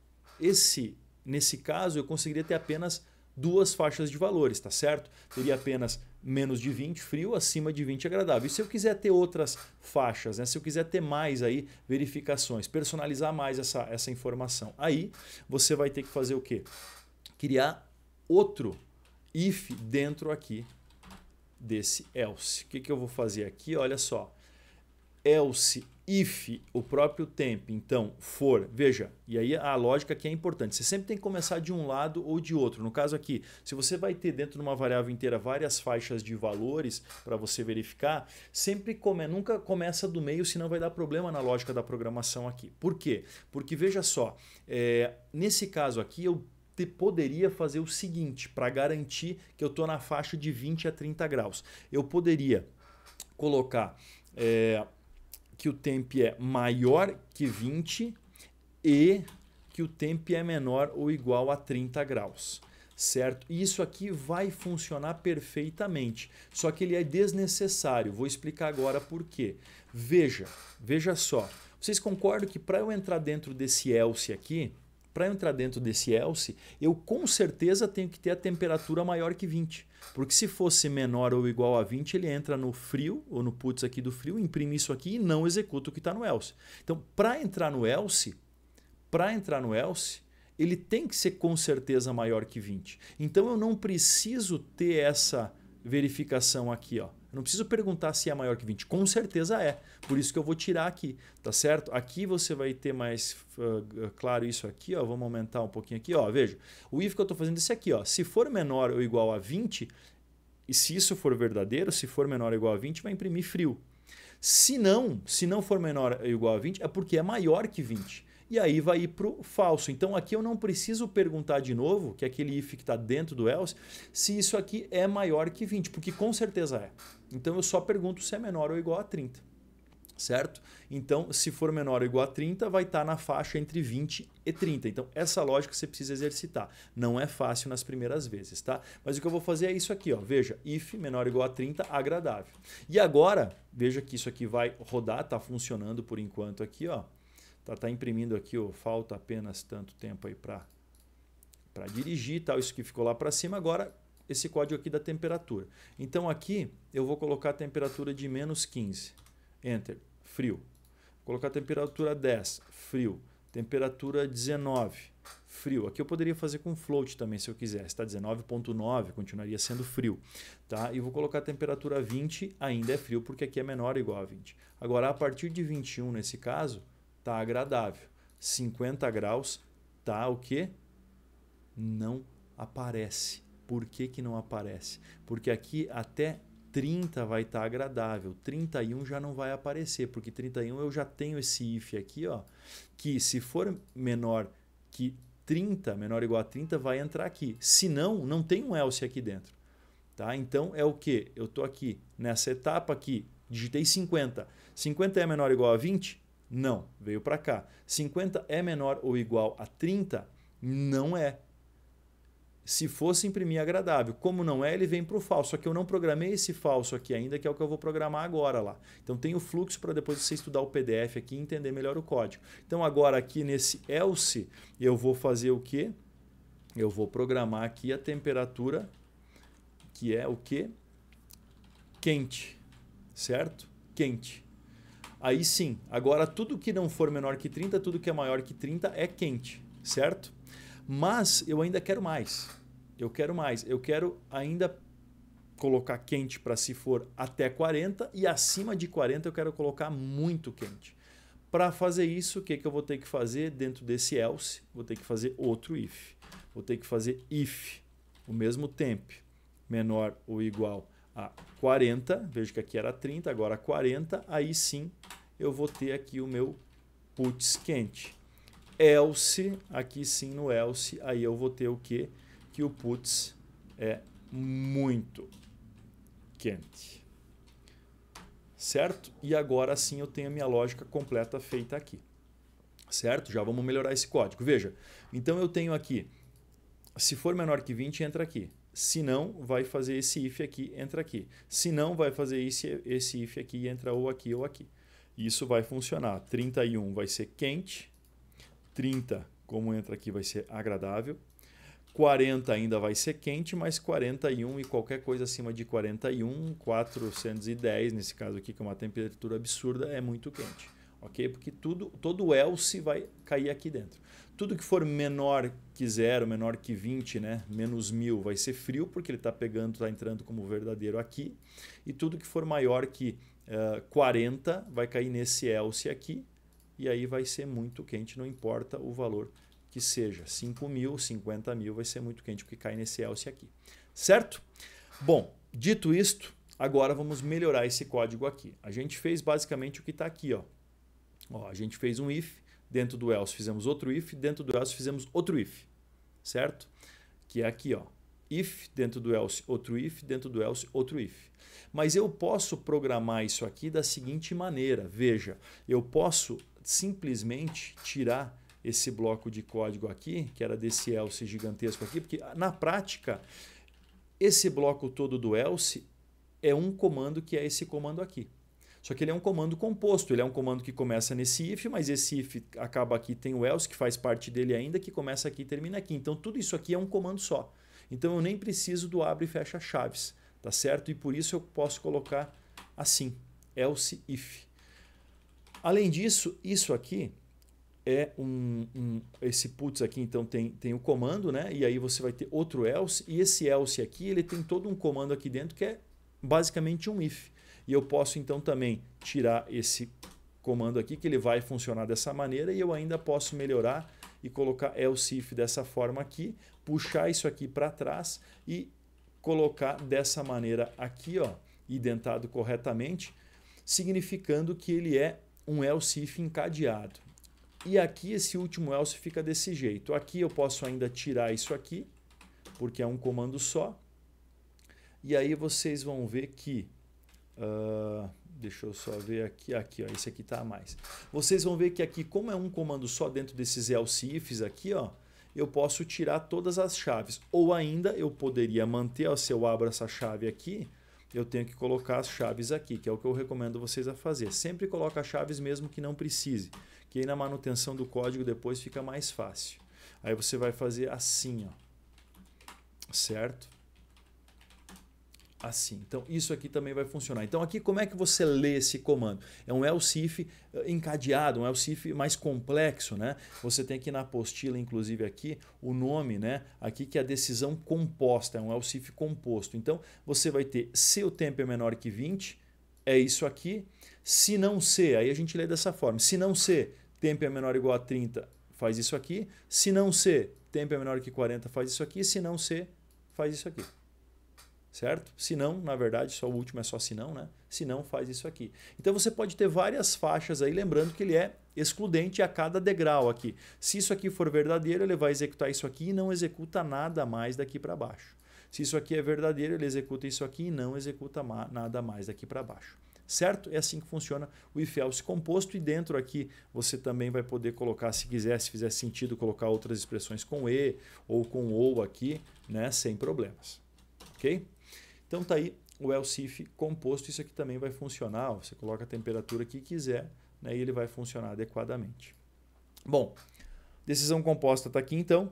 esse nesse caso eu conseguiria ter apenas duas faixas de valores, tá certo? Teria apenas menos de 20 frio, acima de 20 é agradável. E se eu quiser ter outras faixas, né? se eu quiser ter mais aí verificações, personalizar mais essa, essa informação, aí você vai ter que fazer o quê? Criar outro if dentro aqui desse else. O que, que eu vou fazer aqui? Olha só. Else if o próprio tempo, então, for, veja, e aí a lógica que é importante, você sempre tem que começar de um lado ou de outro. No caso aqui, se você vai ter dentro de uma variável inteira várias faixas de valores para você verificar, sempre come, nunca começa do meio, senão vai dar problema na lógica da programação aqui. Por quê? Porque veja só, é, nesse caso aqui eu te poderia fazer o seguinte, para garantir que eu estou na faixa de 20 a 30 graus. Eu poderia colocar... É, que o temp é maior que 20 e que o temp é menor ou igual a 30 graus certo? isso aqui vai funcionar perfeitamente, só que ele é desnecessário. Vou explicar agora por quê. Veja, veja só. Vocês concordam que para eu entrar dentro desse else aqui, para entrar dentro desse ELSE, eu com certeza tenho que ter a temperatura maior que 20. Porque se fosse menor ou igual a 20, ele entra no frio, ou no puts aqui do frio, imprime isso aqui e não executa o que está no ELSE. Então, para entrar no ELSE, para entrar no ELSE, ele tem que ser com certeza maior que 20. Então, eu não preciso ter essa verificação aqui, ó. Eu não preciso perguntar se é maior que 20. Com certeza é. Por isso que eu vou tirar aqui, tá certo? Aqui você vai ter mais uh, claro isso aqui, ó. Vamos aumentar um pouquinho aqui, ó. Veja, o if que eu estou fazendo é esse aqui, ó. Se for menor ou igual a 20, e se isso for verdadeiro, se for menor ou igual a 20, vai imprimir frio. Se não, se não for menor ou igual a 20, é porque é maior que 20 e aí vai ir para o falso. Então aqui eu não preciso perguntar de novo, que é aquele if que está dentro do else, se isso aqui é maior que 20, porque com certeza é. Então eu só pergunto se é menor ou igual a 30. Certo? Então, se for menor ou igual a 30, vai estar tá na faixa entre 20 e 30. Então, essa lógica você precisa exercitar. Não é fácil nas primeiras vezes, tá? Mas o que eu vou fazer é isso aqui, ó. Veja, if menor ou igual a 30, agradável. E agora, veja que isso aqui vai rodar, tá funcionando por enquanto aqui, ó tá, tá imprimindo aqui, ó, falta apenas tanto tempo aí para para dirigir, tal, isso que ficou lá para cima, agora esse código aqui da temperatura. Então aqui eu vou colocar a temperatura de menos 15, enter, frio. Vou colocar a temperatura 10, frio. Temperatura 19, frio. Aqui eu poderia fazer com float também se eu quisesse, está 19.9, continuaria sendo frio, tá? E vou colocar a temperatura 20, ainda é frio porque aqui é menor ou igual a 20. Agora a partir de 21 nesse caso, tá agradável. 50 graus tá o quê? Não aparece. Por que, que não aparece? Porque aqui até 30 vai estar tá agradável, 31 já não vai aparecer, porque 31 eu já tenho esse if aqui, ó, que se for menor que 30, menor ou igual a 30, vai entrar aqui. Se não, não tem um else aqui dentro. Tá? Então é o que? Eu estou aqui nessa etapa aqui, digitei 50. 50 é menor ou igual a 20? Não, veio para cá. 50 é menor ou igual a 30? Não é. Se fosse imprimir agradável, como não é, ele vem para o falso. Só que eu não programei esse falso aqui ainda, que é o que eu vou programar agora lá. Então tem o fluxo para depois você estudar o PDF aqui e entender melhor o código. Então agora aqui nesse else, eu vou fazer o quê? Eu vou programar aqui a temperatura, que é o quê? Quente, certo? Quente. Aí sim, agora tudo que não for menor que 30, tudo que é maior que 30 é quente, certo? Mas eu ainda quero mais. Eu quero mais. Eu quero ainda colocar quente para se for até 40 e acima de 40 eu quero colocar muito quente. Para fazer isso, o que, que eu vou ter que fazer dentro desse else? Vou ter que fazer outro if. Vou ter que fazer if, o mesmo temp, menor ou igual a 40, vejo que aqui era 30, agora 40, aí sim eu vou ter aqui o meu puts quente. Else, aqui sim no else, aí eu vou ter o que? Que o puts é muito quente. Certo? E agora sim eu tenho a minha lógica completa feita aqui. Certo? Já vamos melhorar esse código. Veja, então eu tenho aqui, se for menor que 20, entra aqui. Se não, vai fazer esse if aqui, entra aqui. Se não, vai fazer esse, esse if aqui, entra ou aqui ou aqui. Isso vai funcionar. 31 vai ser quente. 30, como entra aqui, vai ser agradável. 40 ainda vai ser quente, mas 41 e qualquer coisa acima de 41, 410, nesse caso aqui, que é uma temperatura absurda, é muito quente ok? Porque tudo, todo o else vai cair aqui dentro. Tudo que for menor que zero, menor que 20, né? menos mil, vai ser frio, porque ele está pegando, está entrando como verdadeiro aqui. E tudo que for maior que uh, eh, 40 vai cair nesse else aqui, e aí vai ser muito quente, não importa o valor que seja. 5 mil, 50 mil vai ser muito quente, porque cai nesse else aqui. Certo? Bom, dito isto, agora vamos melhorar esse código aqui. A gente fez basicamente o que está aqui, ó Ó, a gente fez um if, dentro do else fizemos outro if, dentro do else fizemos outro if, certo? Que é aqui, ó. If dentro do else, outro if, dentro do else, outro if. Mas eu posso programar isso aqui da seguinte maneira: veja, eu posso simplesmente tirar esse bloco de código aqui, que era desse else gigantesco aqui, porque ah, na prática, esse bloco todo do else é um comando que é esse comando aqui. Só que ele é um comando composto, ele é um comando que começa nesse if, mas esse if acaba aqui, tem o else que faz parte dele ainda, que começa aqui e termina aqui. Então tudo isso aqui é um comando só. Então eu nem preciso do abre e fecha chaves, tá certo? E por isso eu posso colocar assim, else if. Além disso, isso aqui é um, um, esse puts aqui então tem, tem o comando, né? E aí você vai ter outro else e esse else aqui, ele tem todo um comando aqui dentro que é basicamente um if. E eu posso então também tirar esse comando aqui, que ele vai funcionar dessa maneira, e eu ainda posso melhorar e colocar else dessa forma aqui, puxar isso aqui para trás e colocar dessa maneira aqui, ó, identado corretamente, significando que ele é um else encadeado. E aqui esse último else fica desse jeito. Aqui eu posso ainda tirar isso aqui, porque é um comando só. E aí vocês vão ver que Uh, deixa eu só ver aqui. Aqui, ó, esse aqui está a mais. Vocês vão ver que aqui, como é um comando só dentro desses else ifs aqui, ó, eu posso tirar todas as chaves. Ou ainda, eu poderia manter, ó, se eu abro essa chave aqui, eu tenho que colocar as chaves aqui, que é o que eu recomendo vocês a fazer. Sempre coloca chaves mesmo que não precise, que aí na manutenção do código depois fica mais fácil. Aí você vai fazer assim, ó. certo? assim. Então, isso aqui também vai funcionar. Então, aqui como é que você lê esse comando? É um ELSIF eh, encadeado, um ELSIF mais complexo, né? Você tem aqui na apostila, inclusive aqui, o nome, né? Aqui que é a decisão composta, é um ELSIF composto. Então, você vai ter se o tempo é menor que 20, é isso aqui. Se não ser, aí a gente lê dessa forma. Se não ser, tempo é menor ou igual a 30, faz isso aqui. Se não ser, tempo é menor que 40, faz isso aqui. Se não ser, faz isso aqui certo? Se não, na verdade, só o último é só se não, né? Se não, faz isso aqui. Então você pode ter várias faixas aí, lembrando que ele é excludente a cada degrau aqui. Se isso aqui for verdadeiro, ele vai executar isso aqui e não executa nada mais daqui para baixo. Se isso aqui é verdadeiro, ele executa isso aqui e não executa ma nada mais daqui para baixo. Certo? É assim que funciona o if-else composto e dentro aqui você também vai poder colocar, se quiser, se fizer sentido, colocar outras expressões com e ou com ou aqui, né? Sem problemas. Ok? Então tá aí o LCIF composto, isso aqui também vai funcionar, você coloca a temperatura que quiser né, e ele vai funcionar adequadamente. Bom, decisão composta está aqui então.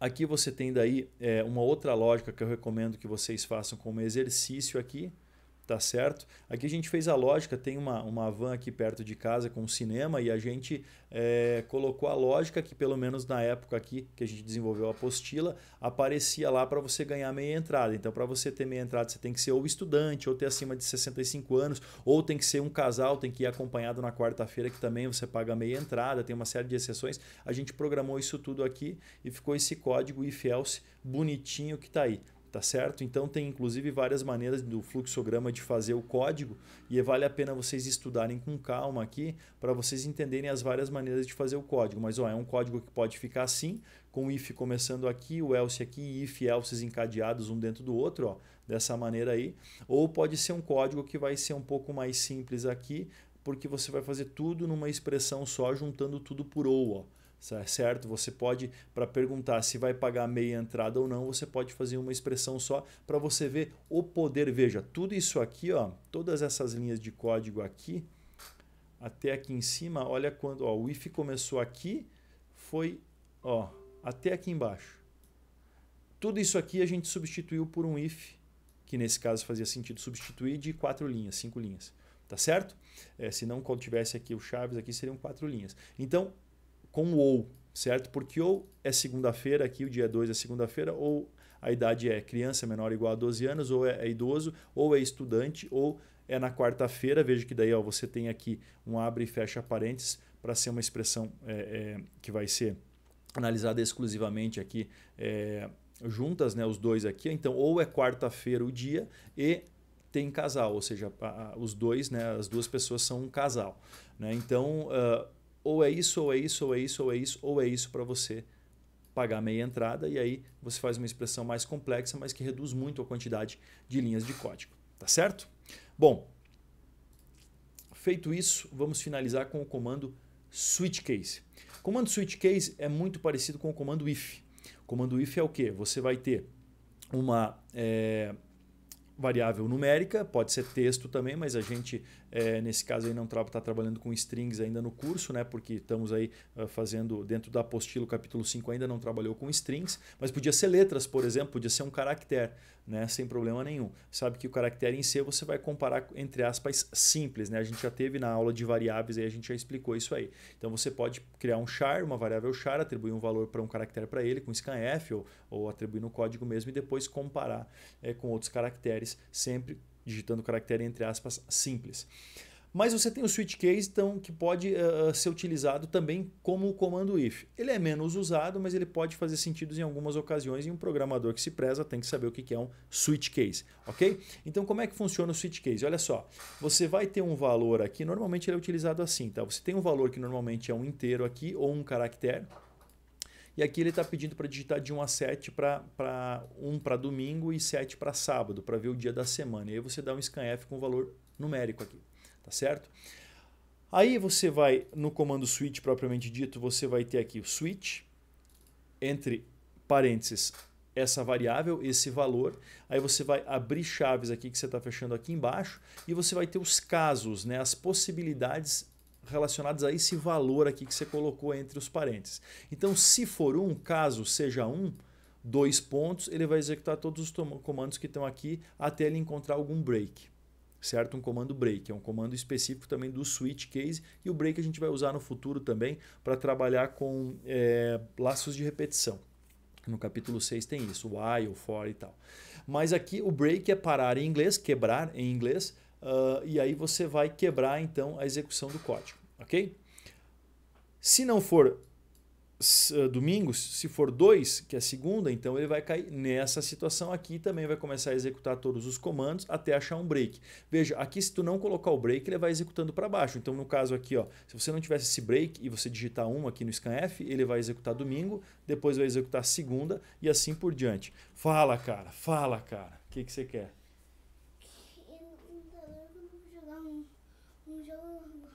Aqui você tem daí é, uma outra lógica que eu recomendo que vocês façam como exercício aqui, tá certo? Aqui a gente fez a lógica, tem uma, uma van aqui perto de casa com cinema e a gente é, colocou a lógica que, pelo menos na época aqui que a gente desenvolveu a apostila, aparecia lá para você ganhar meia entrada. Então, para você ter meia entrada, você tem que ser ou estudante, ou ter acima de 65 anos, ou tem que ser um casal, tem que ir acompanhado na quarta-feira, que também você paga meia entrada, tem uma série de exceções. A gente programou isso tudo aqui e ficou esse código IFELS bonitinho que está aí tá certo? Então tem inclusive várias maneiras do fluxograma de fazer o código e vale a pena vocês estudarem com calma aqui para vocês entenderem as várias maneiras de fazer o código. Mas ó, é um código que pode ficar assim, com if começando aqui, o else aqui, if else's encadeados um dentro do outro, ó, dessa maneira aí. Ou pode ser um código que vai ser um pouco mais simples aqui, porque você vai fazer tudo numa expressão só, juntando tudo por ou, ó. É certo? Você pode, para perguntar se vai pagar meia entrada ou não, você pode fazer uma expressão só para você ver o poder. Veja, tudo isso aqui, ó, todas essas linhas de código aqui, até aqui em cima, olha quando ó, o if começou aqui, foi ó, até aqui embaixo. Tudo isso aqui a gente substituiu por um if, que nesse caso fazia sentido substituir de quatro linhas, cinco linhas. Tá certo? É, se não tivesse aqui o Chaves, aqui seriam quatro linhas. Então, com ou, certo? Porque ou é segunda-feira, aqui o dia 2 é segunda-feira, ou a idade é criança menor ou igual a 12 anos, ou é, é idoso, ou é estudante, ou é na quarta-feira. Veja que daí ó, você tem aqui um abre e fecha parênteses para ser uma expressão é, é, que vai ser analisada exclusivamente aqui é, juntas, né, os dois aqui. Então, ou é quarta-feira o dia e tem casal, ou seja, os dois, né, as duas pessoas são um casal. Né? Então, uh, ou é isso, ou é isso, ou é isso, ou é isso, ou é isso para você pagar meia entrada e aí você faz uma expressão mais complexa, mas que reduz muito a quantidade de linhas de código, tá certo? Bom, feito isso, vamos finalizar com o comando switch case. O comando switch case é muito parecido com o comando if. O comando if é o que? Você vai ter uma é, variável numérica, pode ser texto também, mas a gente é, nesse caso aí não está trabalhando com strings ainda no curso, né? Porque estamos aí uh, fazendo dentro da apostila o capítulo 5 ainda não trabalhou com strings, mas podia ser letras, por exemplo, podia ser um caractere, né? Sem problema nenhum. Sabe que o caractere em si você vai comparar entre aspas simples, né? A gente já teve na aula de variáveis aí a gente já explicou isso aí. Então você pode criar um char, uma variável char, atribuir um valor para um caractere para ele com scanf ou, ou atribuir no código mesmo e depois comparar é, com outros caracteres sempre digitando caractere entre aspas simples. Mas você tem o switch case então, que pode uh, ser utilizado também como o comando if. Ele é menos usado, mas ele pode fazer sentido em algumas ocasiões e um programador que se preza tem que saber o que é um switch case, ok? Então como é que funciona o switch case? Olha só, você vai ter um valor aqui, normalmente ele é utilizado assim, tá? Você tem um valor que normalmente é um inteiro aqui ou um caractere, e aqui ele está pedindo para digitar de 1 a 7 para 1 para domingo e 7 para sábado, para ver o dia da semana. E aí você dá um scanf com o valor numérico aqui, tá certo? Aí você vai no comando switch propriamente dito, você vai ter aqui o switch entre parênteses essa variável, esse valor. Aí você vai abrir chaves aqui que você está fechando aqui embaixo e você vai ter os casos, né, as possibilidades relacionadas a esse valor aqui que você colocou entre os parênteses. Então, se for um, caso seja um, dois pontos, ele vai executar todos os comandos que estão aqui até ele encontrar algum break. Certo? Um comando break. É um comando específico também do switch case. E o break a gente vai usar no futuro também para trabalhar com é, laços de repetição. No capítulo 6 tem isso, while, for e tal. Mas aqui o break é parar em inglês, quebrar em inglês, uh, e aí você vai quebrar então a execução do código ok? Se não for eh, domingos, se for dois, que é segunda, então ele vai cair nessa situação aqui também vai começar a executar todos os comandos até achar um break. Veja, aqui se tu não colocar o break, ele vai executando para baixo. Então no caso aqui, ó, se você não tivesse esse break e você digitar um aqui no scanf, ele vai executar domingo, depois vai executar segunda e assim por diante. Fala, cara, fala, cara. O que, que você quer?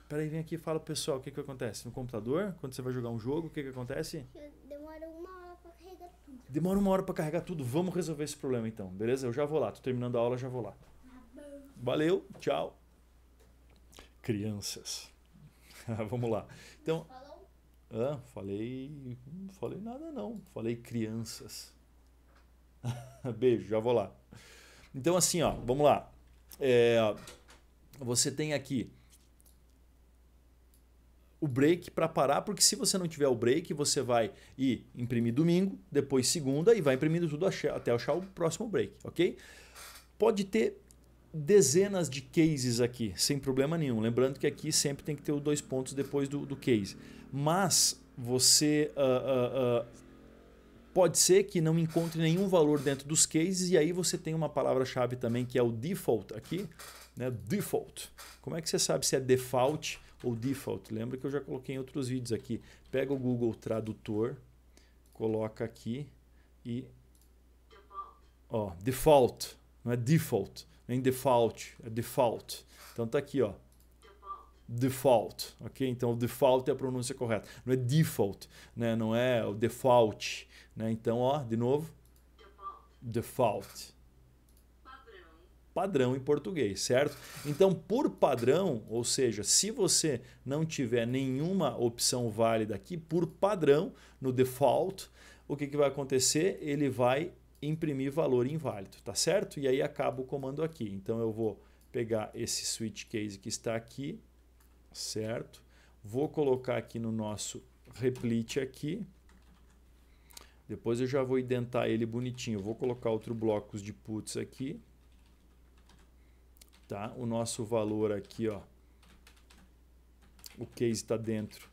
Peraí, vem aqui e fala pro pessoal o que, que acontece. No computador, quando você vai jogar um jogo, o que, que acontece? Demora uma hora pra carregar tudo. Demora uma hora pra carregar tudo. Vamos resolver esse problema então, beleza? Eu já vou lá. Tô terminando a aula, já vou lá. Valeu, tchau. Crianças. Vamos lá. Então. Ah, falei. Não falei nada, não. Falei crianças. Beijo, já vou lá. Então, assim, ó, vamos lá. É, você tem aqui o break para parar, porque se você não tiver o break, você vai ir imprimir domingo, depois segunda e vai imprimindo tudo até achar o próximo break, ok? Pode ter dezenas de cases aqui, sem problema nenhum. Lembrando que aqui sempre tem que ter os dois pontos depois do, do case. Mas você uh, uh, uh, pode ser que não encontre nenhum valor dentro dos cases e aí você tem uma palavra-chave também que é o default aqui, né? Default. Como é que você sabe se é default ou default? Lembra que eu já coloquei em outros vídeos aqui. Pega o Google Tradutor, coloca aqui e ó, default, não é default, nem default, é default. Então tá aqui, ó. Default, ok? Então o default é a pronúncia correta. Não é default, né? Não é o default, né? Então, ó, de novo. Default. default padrão em português, certo? Então, por padrão, ou seja, se você não tiver nenhuma opção válida aqui, por padrão, no default, o que, que vai acontecer? Ele vai imprimir valor inválido, tá certo? E aí acaba o comando aqui. Então, eu vou pegar esse switch case que está aqui, certo? Vou colocar aqui no nosso replete aqui. Depois eu já vou indentar ele bonitinho. Vou colocar outro bloco de puts aqui, tá? O nosso valor aqui, ó, o case está dentro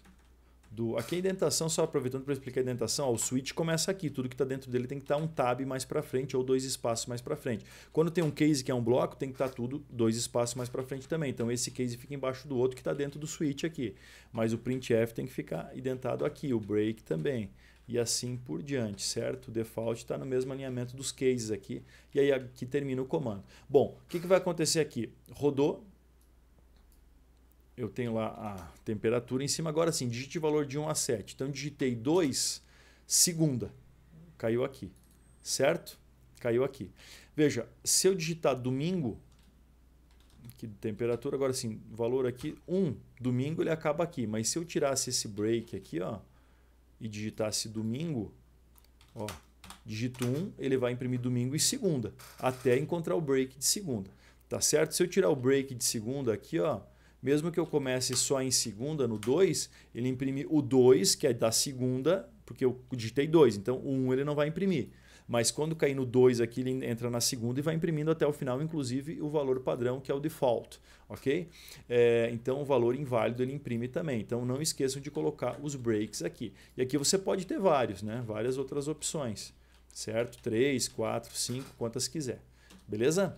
do... Aqui é a indentação, só aproveitando para explicar a indentação, ó, o switch começa aqui, tudo que está dentro dele tem que estar tá um tab mais para frente ou dois espaços mais para frente. Quando tem um case que é um bloco, tem que estar tá tudo dois espaços mais para frente também. Então esse case fica embaixo do outro que está dentro do switch aqui. Mas o printf tem que ficar indentado aqui, o break também e assim por diante, certo? O default está no mesmo alinhamento dos cases aqui, e aí aqui termina o comando. Bom, o que, que vai acontecer aqui? Rodou, eu tenho lá a temperatura em cima, agora sim, digite valor de 1 a 7. Então, digitei 2, segunda, caiu aqui, certo? Caiu aqui. Veja, se eu digitar domingo, que temperatura, agora sim, valor aqui 1, domingo ele acaba aqui, mas se eu tirasse esse break aqui, ó, e digitasse domingo, ó, digito 1, ele vai imprimir domingo e segunda, até encontrar o break de segunda. Tá certo? Se eu tirar o break de segunda aqui, ó, mesmo que eu comece só em segunda, no 2, ele imprime o 2, que é da segunda, porque eu digitei 2, então o 1 um ele não vai imprimir. Mas quando cair no 2 aqui, ele entra na segunda e vai imprimindo até o final, inclusive o valor padrão, que é o default. Ok? É, então o valor inválido ele imprime também. Então não esqueçam de colocar os breaks aqui. E aqui você pode ter vários, né? Várias outras opções. Certo? 3, 4, 5, quantas quiser. Beleza?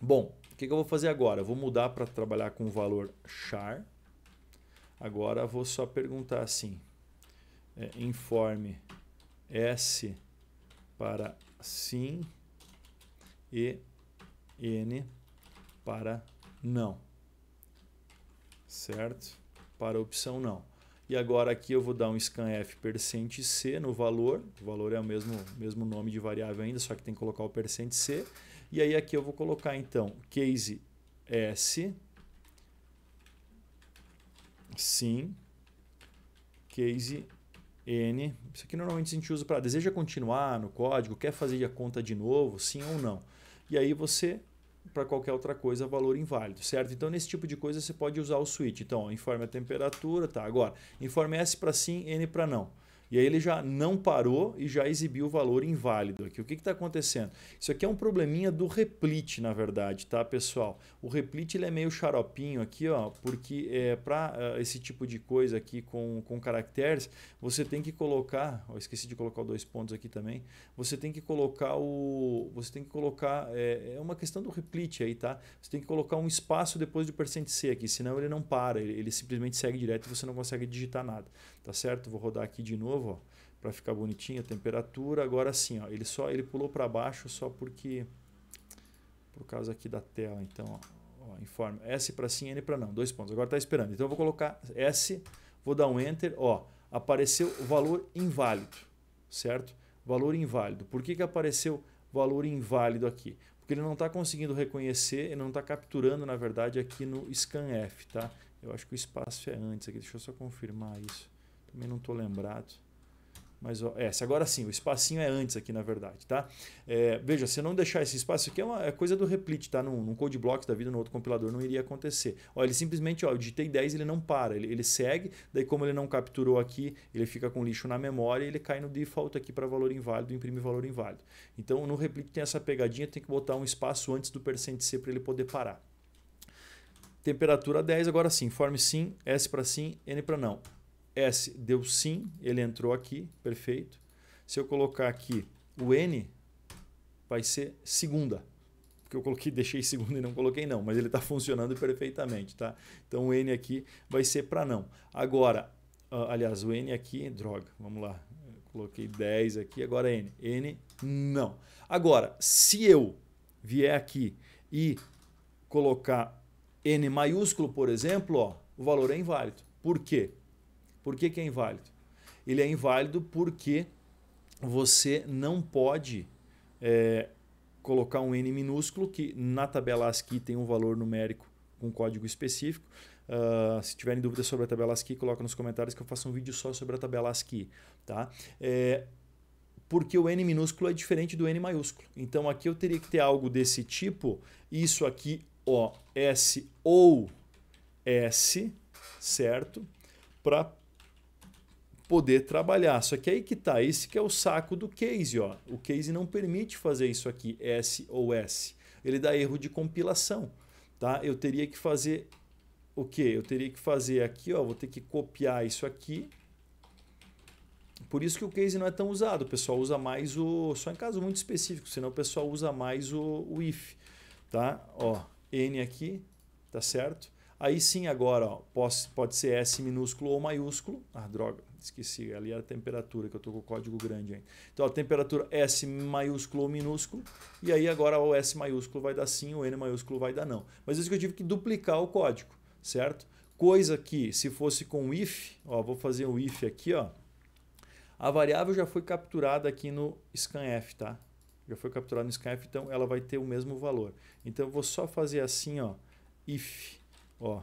Bom, o que, que eu vou fazer agora? Eu vou mudar para trabalhar com o valor char. Agora vou só perguntar assim: é, informe S para sim e N para não. Certo? Para a opção não. E agora aqui eu vou dar um scanf percent %c no valor. O valor é o mesmo, mesmo nome de variável ainda, só que tem que colocar o percent %c. E aí aqui eu vou colocar então case S sim case N. Isso aqui normalmente a gente usa para deseja continuar no código, quer fazer a conta de novo, sim ou não. E aí você, para qualquer outra coisa, valor inválido, certo? Então, nesse tipo de coisa, você pode usar o switch. Então, informe a temperatura, tá? Agora, informe S para sim, N para não. E aí ele já não parou e já exibiu o valor inválido aqui. O que está acontecendo? Isso aqui é um probleminha do replite, na verdade, tá, pessoal? O replite ele é meio xaropinho aqui, ó, porque é, para uh, ah, esse tipo de coisa aqui com, com caracteres, você tem que colocar. Ó, esqueci de colocar dois pontos aqui também. Você tem que colocar o. Você tem que colocar. É, é uma questão do replite aí, tá? Você tem que colocar um espaço depois do percent C aqui, senão ele não para, ele, ele simplesmente segue direto e você não consegue digitar nada. Tá certo? Vou rodar aqui de novo, ó para ficar bonitinho a temperatura. Agora sim, ó, ele só ele pulou para baixo só porque por causa aqui da tela, então, ó, ó informe S para sim, N para não, dois pontos. Agora tá esperando. Então eu vou colocar S, vou dar um enter, ó, apareceu o valor inválido, certo? Valor inválido. Por que que apareceu valor inválido aqui? Porque ele não está conseguindo reconhecer, ele não está capturando, na verdade, aqui no scanf, tá? Eu acho que o espaço é antes aqui, deixa eu só confirmar isso. Também não estou lembrado. Mas ó, é, essa, agora sim, o espacinho é antes aqui, na verdade, tá? É, veja, se eu não deixar esse espaço, aqui é uma é coisa do replit, tá? Num, num code block da vida, no outro compilador, não iria acontecer. Ó, ele simplesmente, ó, eu digitei 10 ele não para, ele, ele segue, daí como ele não capturou aqui, ele fica com lixo na memória e ele cai no default aqui para valor inválido, imprime valor inválido. Então, no replit tem essa pegadinha, tem que botar um espaço antes do percent %c para ele poder parar. Temperatura 10, agora sim, form sim, S para sim, N para não. S deu sim, ele entrou aqui, perfeito. Se eu colocar aqui o N, vai ser segunda. Porque eu coloquei, deixei segunda e não coloquei não, mas ele está funcionando perfeitamente, tá? Então o N aqui vai ser para não. Agora, aliás, o N aqui, droga, vamos lá. Coloquei 10 aqui, agora N. N, não. Agora, se eu vier aqui e colocar N maiúsculo, por exemplo, ó, o valor é inválido. Por quê? Por que, que é inválido? Ele é inválido porque você não pode é, colocar um N minúsculo, que na tabela ASCII tem um valor numérico com um código específico. Uh, se tiverem dúvidas sobre a tabela ASCII, coloca nos comentários que eu faço um vídeo só sobre a tabela ASCII. Tá? É, porque o N minúsculo é diferente do N maiúsculo. Então aqui eu teria que ter algo desse tipo, isso aqui, ó, S ou S, certo? Para poder trabalhar. Só que aí que tá, esse que é o saco do case, ó. O case não permite fazer isso aqui, S ou S. Ele dá erro de compilação, tá? Eu teria que fazer o que? Eu teria que fazer aqui, ó, vou ter que copiar isso aqui. Por isso que o case não é tão usado, o pessoal usa mais o... Só em caso muito específico, senão o pessoal usa mais o, o if, tá? Ó, N aqui, tá certo? Aí sim, agora, ó, pode, pode ser S minúsculo ou maiúsculo. Ah, droga, esqueci, ali era é a temperatura, que eu estou com o código grande hein Então, a temperatura S maiúsculo ou minúsculo, e aí agora o S maiúsculo vai dar sim, o N maiúsculo vai dar não. Mas isso que eu tive que duplicar o código, certo? Coisa que, se fosse com if, ó, vou fazer um if aqui, ó. A variável já foi capturada aqui no scanf, tá? Já foi capturada no scanf, então ela vai ter o mesmo valor. Então, eu vou só fazer assim, ó, if Ó,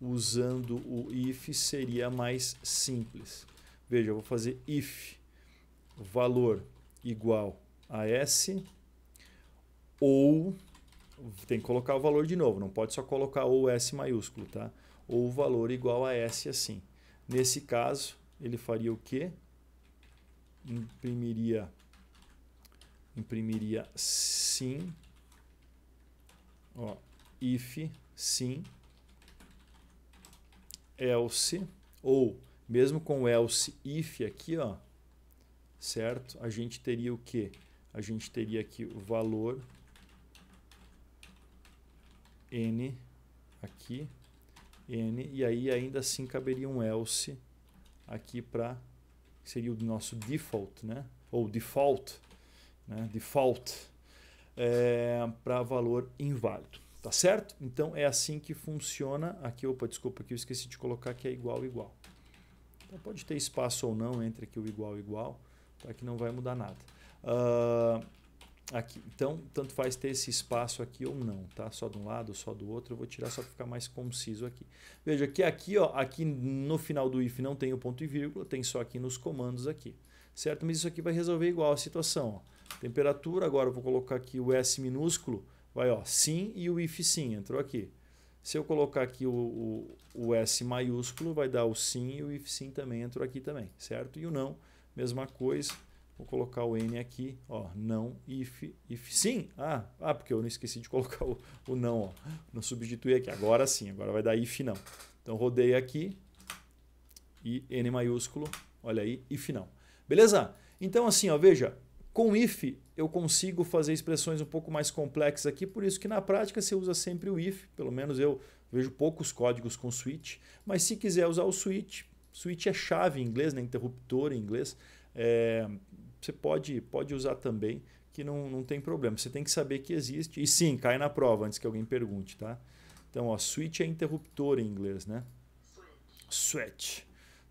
usando o if seria mais simples. Veja, eu vou fazer if valor igual a S ou tem que colocar o valor de novo, não pode só colocar ou S maiúsculo, tá? Ou valor igual a S assim. Nesse caso, ele faria o quê? Imprimiria imprimiria sim ó if sim else, ou mesmo com else if aqui, ó, certo? A gente teria o que A gente teria aqui o valor n aqui, n, e aí ainda assim caberia um else aqui para seria o nosso default, né? Ou default, né? Default é, eh, para valor inválido. Tá certo? Então é assim que funciona. Aqui, opa, desculpa, aqui eu esqueci de colocar que é igual, igual. Então pode ter espaço ou não entre aqui o igual, igual, tá? que não vai mudar nada. Uh, aqui, então, tanto faz ter esse espaço aqui ou não, tá? Só de um lado, só do outro, eu vou tirar só para ficar mais conciso aqui. Veja que aqui, ó, aqui no final do if não tem o ponto e vírgula, tem só aqui nos comandos aqui. Certo? Mas isso aqui vai resolver igual a situação, ó. Temperatura, agora eu vou colocar aqui o S minúsculo, Vai, ó, sim e o if sim, entrou aqui. Se eu colocar aqui o, o, o, S maiúsculo, vai dar o sim e o if sim também entrou aqui também, certo? E o não, mesma coisa. Vou colocar o N aqui, ó, não, if, if sim. Ah, ah porque eu não esqueci de colocar o, o não, ó. Não substituir aqui. Agora sim, agora vai dar if não. Então rodei aqui e N maiúsculo, olha aí, if não. Beleza? Então assim, ó, veja, com if, eu consigo fazer expressões um pouco mais complexas aqui, por isso que na prática você usa sempre o if, pelo menos eu vejo poucos códigos com switch, mas se quiser usar o switch, switch é chave em inglês, né? interruptor em inglês, é, você pode, pode usar também, que não, não tem problema. Você tem que saber que existe, e sim, cai na prova antes que alguém pergunte, tá? Então, ó, switch é interruptor em inglês, né? Switch. switch.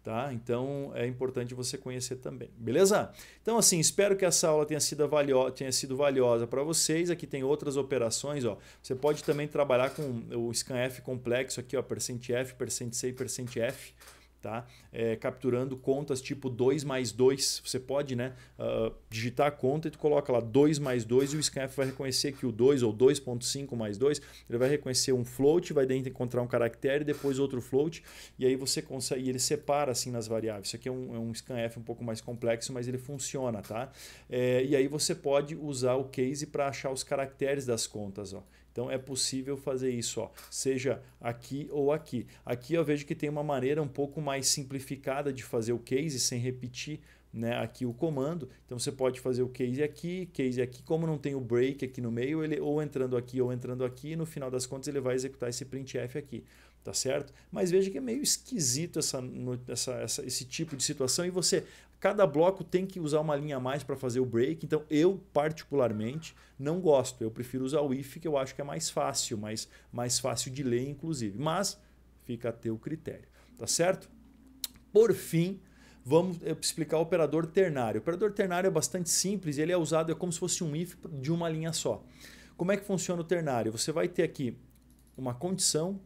Tá? Então é importante você conhecer também, beleza? Então assim, espero que essa aula tenha sido, valio... tenha sido valiosa para vocês. Aqui tem outras operações, ó. Você pode também trabalhar com o scanf complexo aqui, ó, percent %f, percent %c e percent %f tá? É, capturando contas tipo 2 mais 2. Você pode né, uh, digitar a conta e tu coloca lá 2 mais 2 e o scanf vai reconhecer que o 2 ou 2.5 mais 2, ele vai reconhecer um float, vai dentro encontrar um caractere e depois outro float, e aí você consegue, ele separa assim nas variáveis. Isso aqui é um, é um scanf um pouco mais complexo, mas ele funciona, tá? É, e aí você pode usar o case para achar os caracteres das contas. Ó. Então é possível fazer isso, ó, seja aqui ou aqui. Aqui eu vejo que tem uma maneira um pouco mais simplificada de fazer o case sem repetir né, aqui o comando. Então você pode fazer o case aqui, case aqui, como não tem o break aqui no meio, ele ou entrando aqui ou entrando aqui, no final das contas ele vai executar esse printf aqui, tá certo? Mas veja que é meio esquisito essa, essa, essa, esse tipo de situação e você Cada bloco tem que usar uma linha a mais para fazer o break, então eu particularmente não gosto. Eu prefiro usar o if, que eu acho que é mais fácil, mais, mais fácil de ler, inclusive. Mas fica a teu critério, tá certo? Por fim, vamos eh, explicar o operador ternário. O operador ternário é bastante simples, ele é usado é como se fosse um if de uma linha só. Como é que funciona o ternário? Você vai ter aqui uma condição,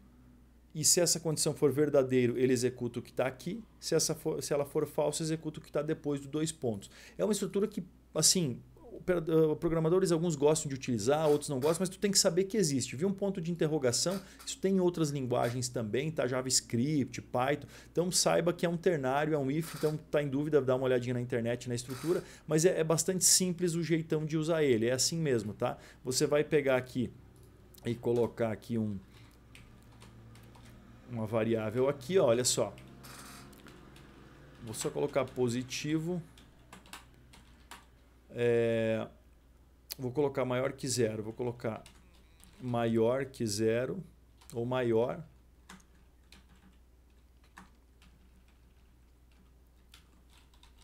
e se essa condição for verdadeiro, ele executa o que está aqui. Se, essa for, se ela for falsa, executa o que está depois dos dois pontos. É uma estrutura que, assim, ah, programadores alguns gostam de utilizar, outros não gostam, mas tu tem que saber que existe. Viu um ponto de interrogação? Isso tem em outras linguagens também, tá? JavaScript, Python. Então saiba que é um ternário, é um if, então tá em dúvida, dá uma olhadinha na internet, na estrutura, mas é, é bastante simples o jeitão de usar ele. É assim mesmo, tá? Você vai pegar aqui e colocar aqui um uma variável aqui, ó, olha só. Vou só colocar positivo. É, vou colocar maior que zero. Vou colocar maior que zero ou maior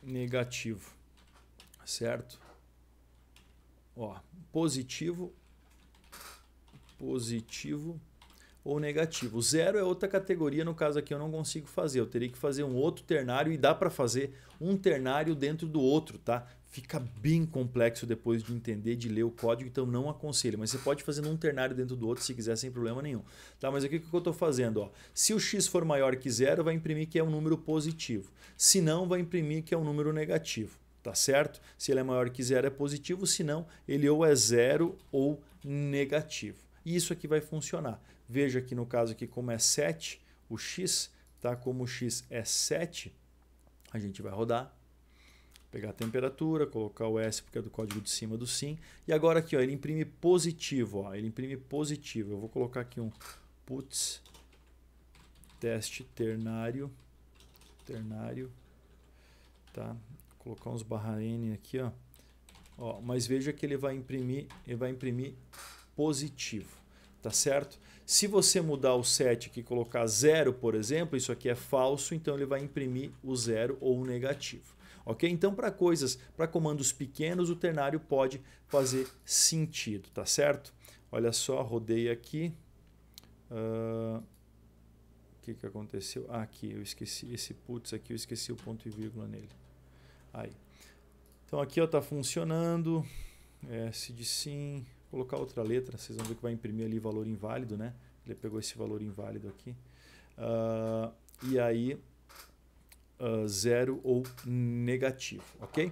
negativo, certo? Ó, positivo, positivo ou negativo. Zero é outra categoria, no caso aqui eu não consigo fazer. Eu teria que fazer um outro ternário e dá para fazer um ternário dentro do outro, tá? Fica bem complexo depois de entender, de ler o código, então não aconselho. Mas você pode fazer um ternário dentro do outro se quiser, sem problema nenhum. Tá, mas aqui o que eu estou fazendo? Ó, se o x for maior que zero, vai imprimir que é um número positivo. Se não, vai imprimir que é um número negativo tá certo? Se ele é maior que zero é positivo, se não, ele ou é zero ou negativo. E isso aqui vai funcionar. Veja que no caso aqui como é 7, o x, tá? Como o x é 7, a gente vai rodar, pegar a temperatura, colocar o S porque é do código de cima do sim. E agora aqui, ó, ele imprime positivo, ó, ele imprime positivo. Eu vou colocar aqui um puts teste ternário, ternário, tá? Vou colocar uns barra N aqui, ó. ó. Mas veja que ele vai imprimir, ele vai imprimir positivo, tá certo? Se você mudar o set aqui e colocar zero por exemplo, isso aqui é falso, então ele vai imprimir o zero ou o negativo. Ok? Então, para coisas, para comandos pequenos, o ternário pode fazer sentido, tá certo? Olha só, rodei aqui. Uh, o que, que aconteceu? Ah, aqui, eu esqueci esse putz aqui, eu esqueci o ponto e vírgula nele. Aí. Então, aqui está funcionando. S de sim, colocar outra letra, vocês vão ver que vai imprimir ali valor inválido, né? Ele pegou esse valor inválido aqui. Uh, e aí, uh, zero ou negativo, ok?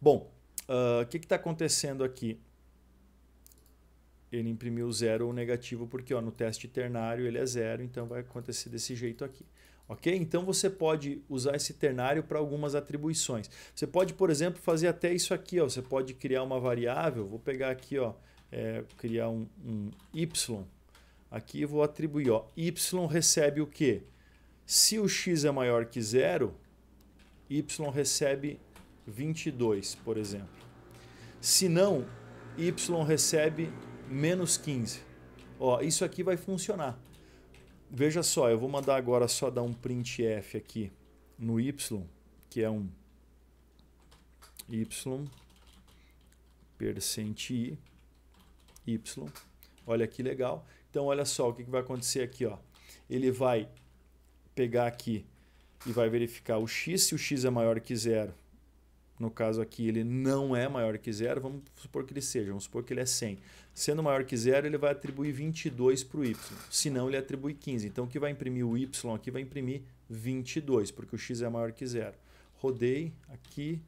Bom, ah, o uh, que está acontecendo aqui? Ele imprimiu zero ou negativo porque ó, no teste ternário ele é zero, então vai acontecer desse jeito aqui. Ok? Então você pode usar esse ternário para algumas atribuições. Você pode, por exemplo, fazer até isso aqui. Ó. Você pode criar uma variável. Vou pegar aqui ó, é, criar um, um, y. Aqui eu vou atribuir, ó, y recebe o quê? Se o x é maior que zero, y recebe 22, por exemplo. Se não, y recebe menos 15. Ó, isso aqui vai funcionar. Veja só, eu vou mandar agora só dar um printf aqui no y, que é um y percent i y. Olha que legal. Então, olha só o que, vai acontecer aqui. Ó. Ele vai pegar aqui e vai verificar o x. Se o x é maior que zero, no caso aqui ele não é maior que zero, vamos supor que ele seja, vamos supor que ele é 100. Sendo maior que zero, ele vai atribuir 22 para o y, se não ele atribui 15. Então, o que vai imprimir o y aqui vai imprimir 22, porque o x é maior que zero. Rodei aqui,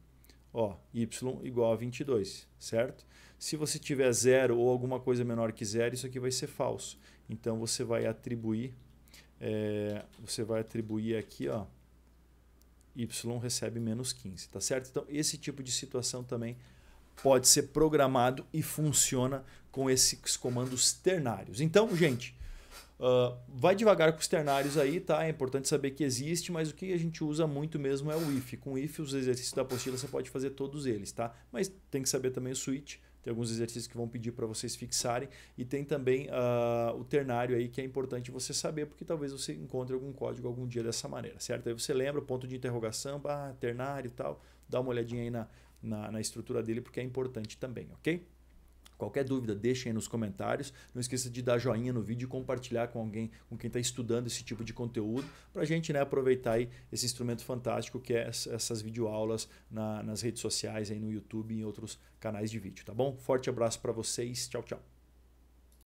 ó, y igual a 22, certo? Se você tiver zero ou alguma coisa menor que zero, isso aqui vai ser falso. Então você vai atribuir, é, você vai atribuir aqui, ó, y recebe menos 15, tá certo? Então esse tipo de situação também pode ser programado e funciona com esses comandos ternários. Então, gente, Uh, vai devagar com os ternários aí, tá? É importante saber que existe, mas o que a gente usa muito mesmo é o if. Com if, os exercícios da apostila você pode fazer todos eles, tá? Mas tem que saber também o switch, tem alguns exercícios que vão pedir para vocês fixarem e tem também uh, o ternário aí que é importante você saber, porque talvez você encontre algum código algum dia dessa maneira, certo? Aí você lembra, ponto de interrogação, bah ternário e tal, dá uma olhadinha aí na, na, na estrutura dele, porque é importante também, ok? Qualquer dúvida, deixem aí nos comentários. Não esqueça de dar joinha no vídeo e compartilhar com alguém, com quem está estudando esse tipo de conteúdo, para a gente né, aproveitar aí esse instrumento fantástico que é essas videoaulas na, nas redes sociais, aí no YouTube e em outros canais de vídeo, tá bom? Forte abraço para vocês. Tchau, tchau.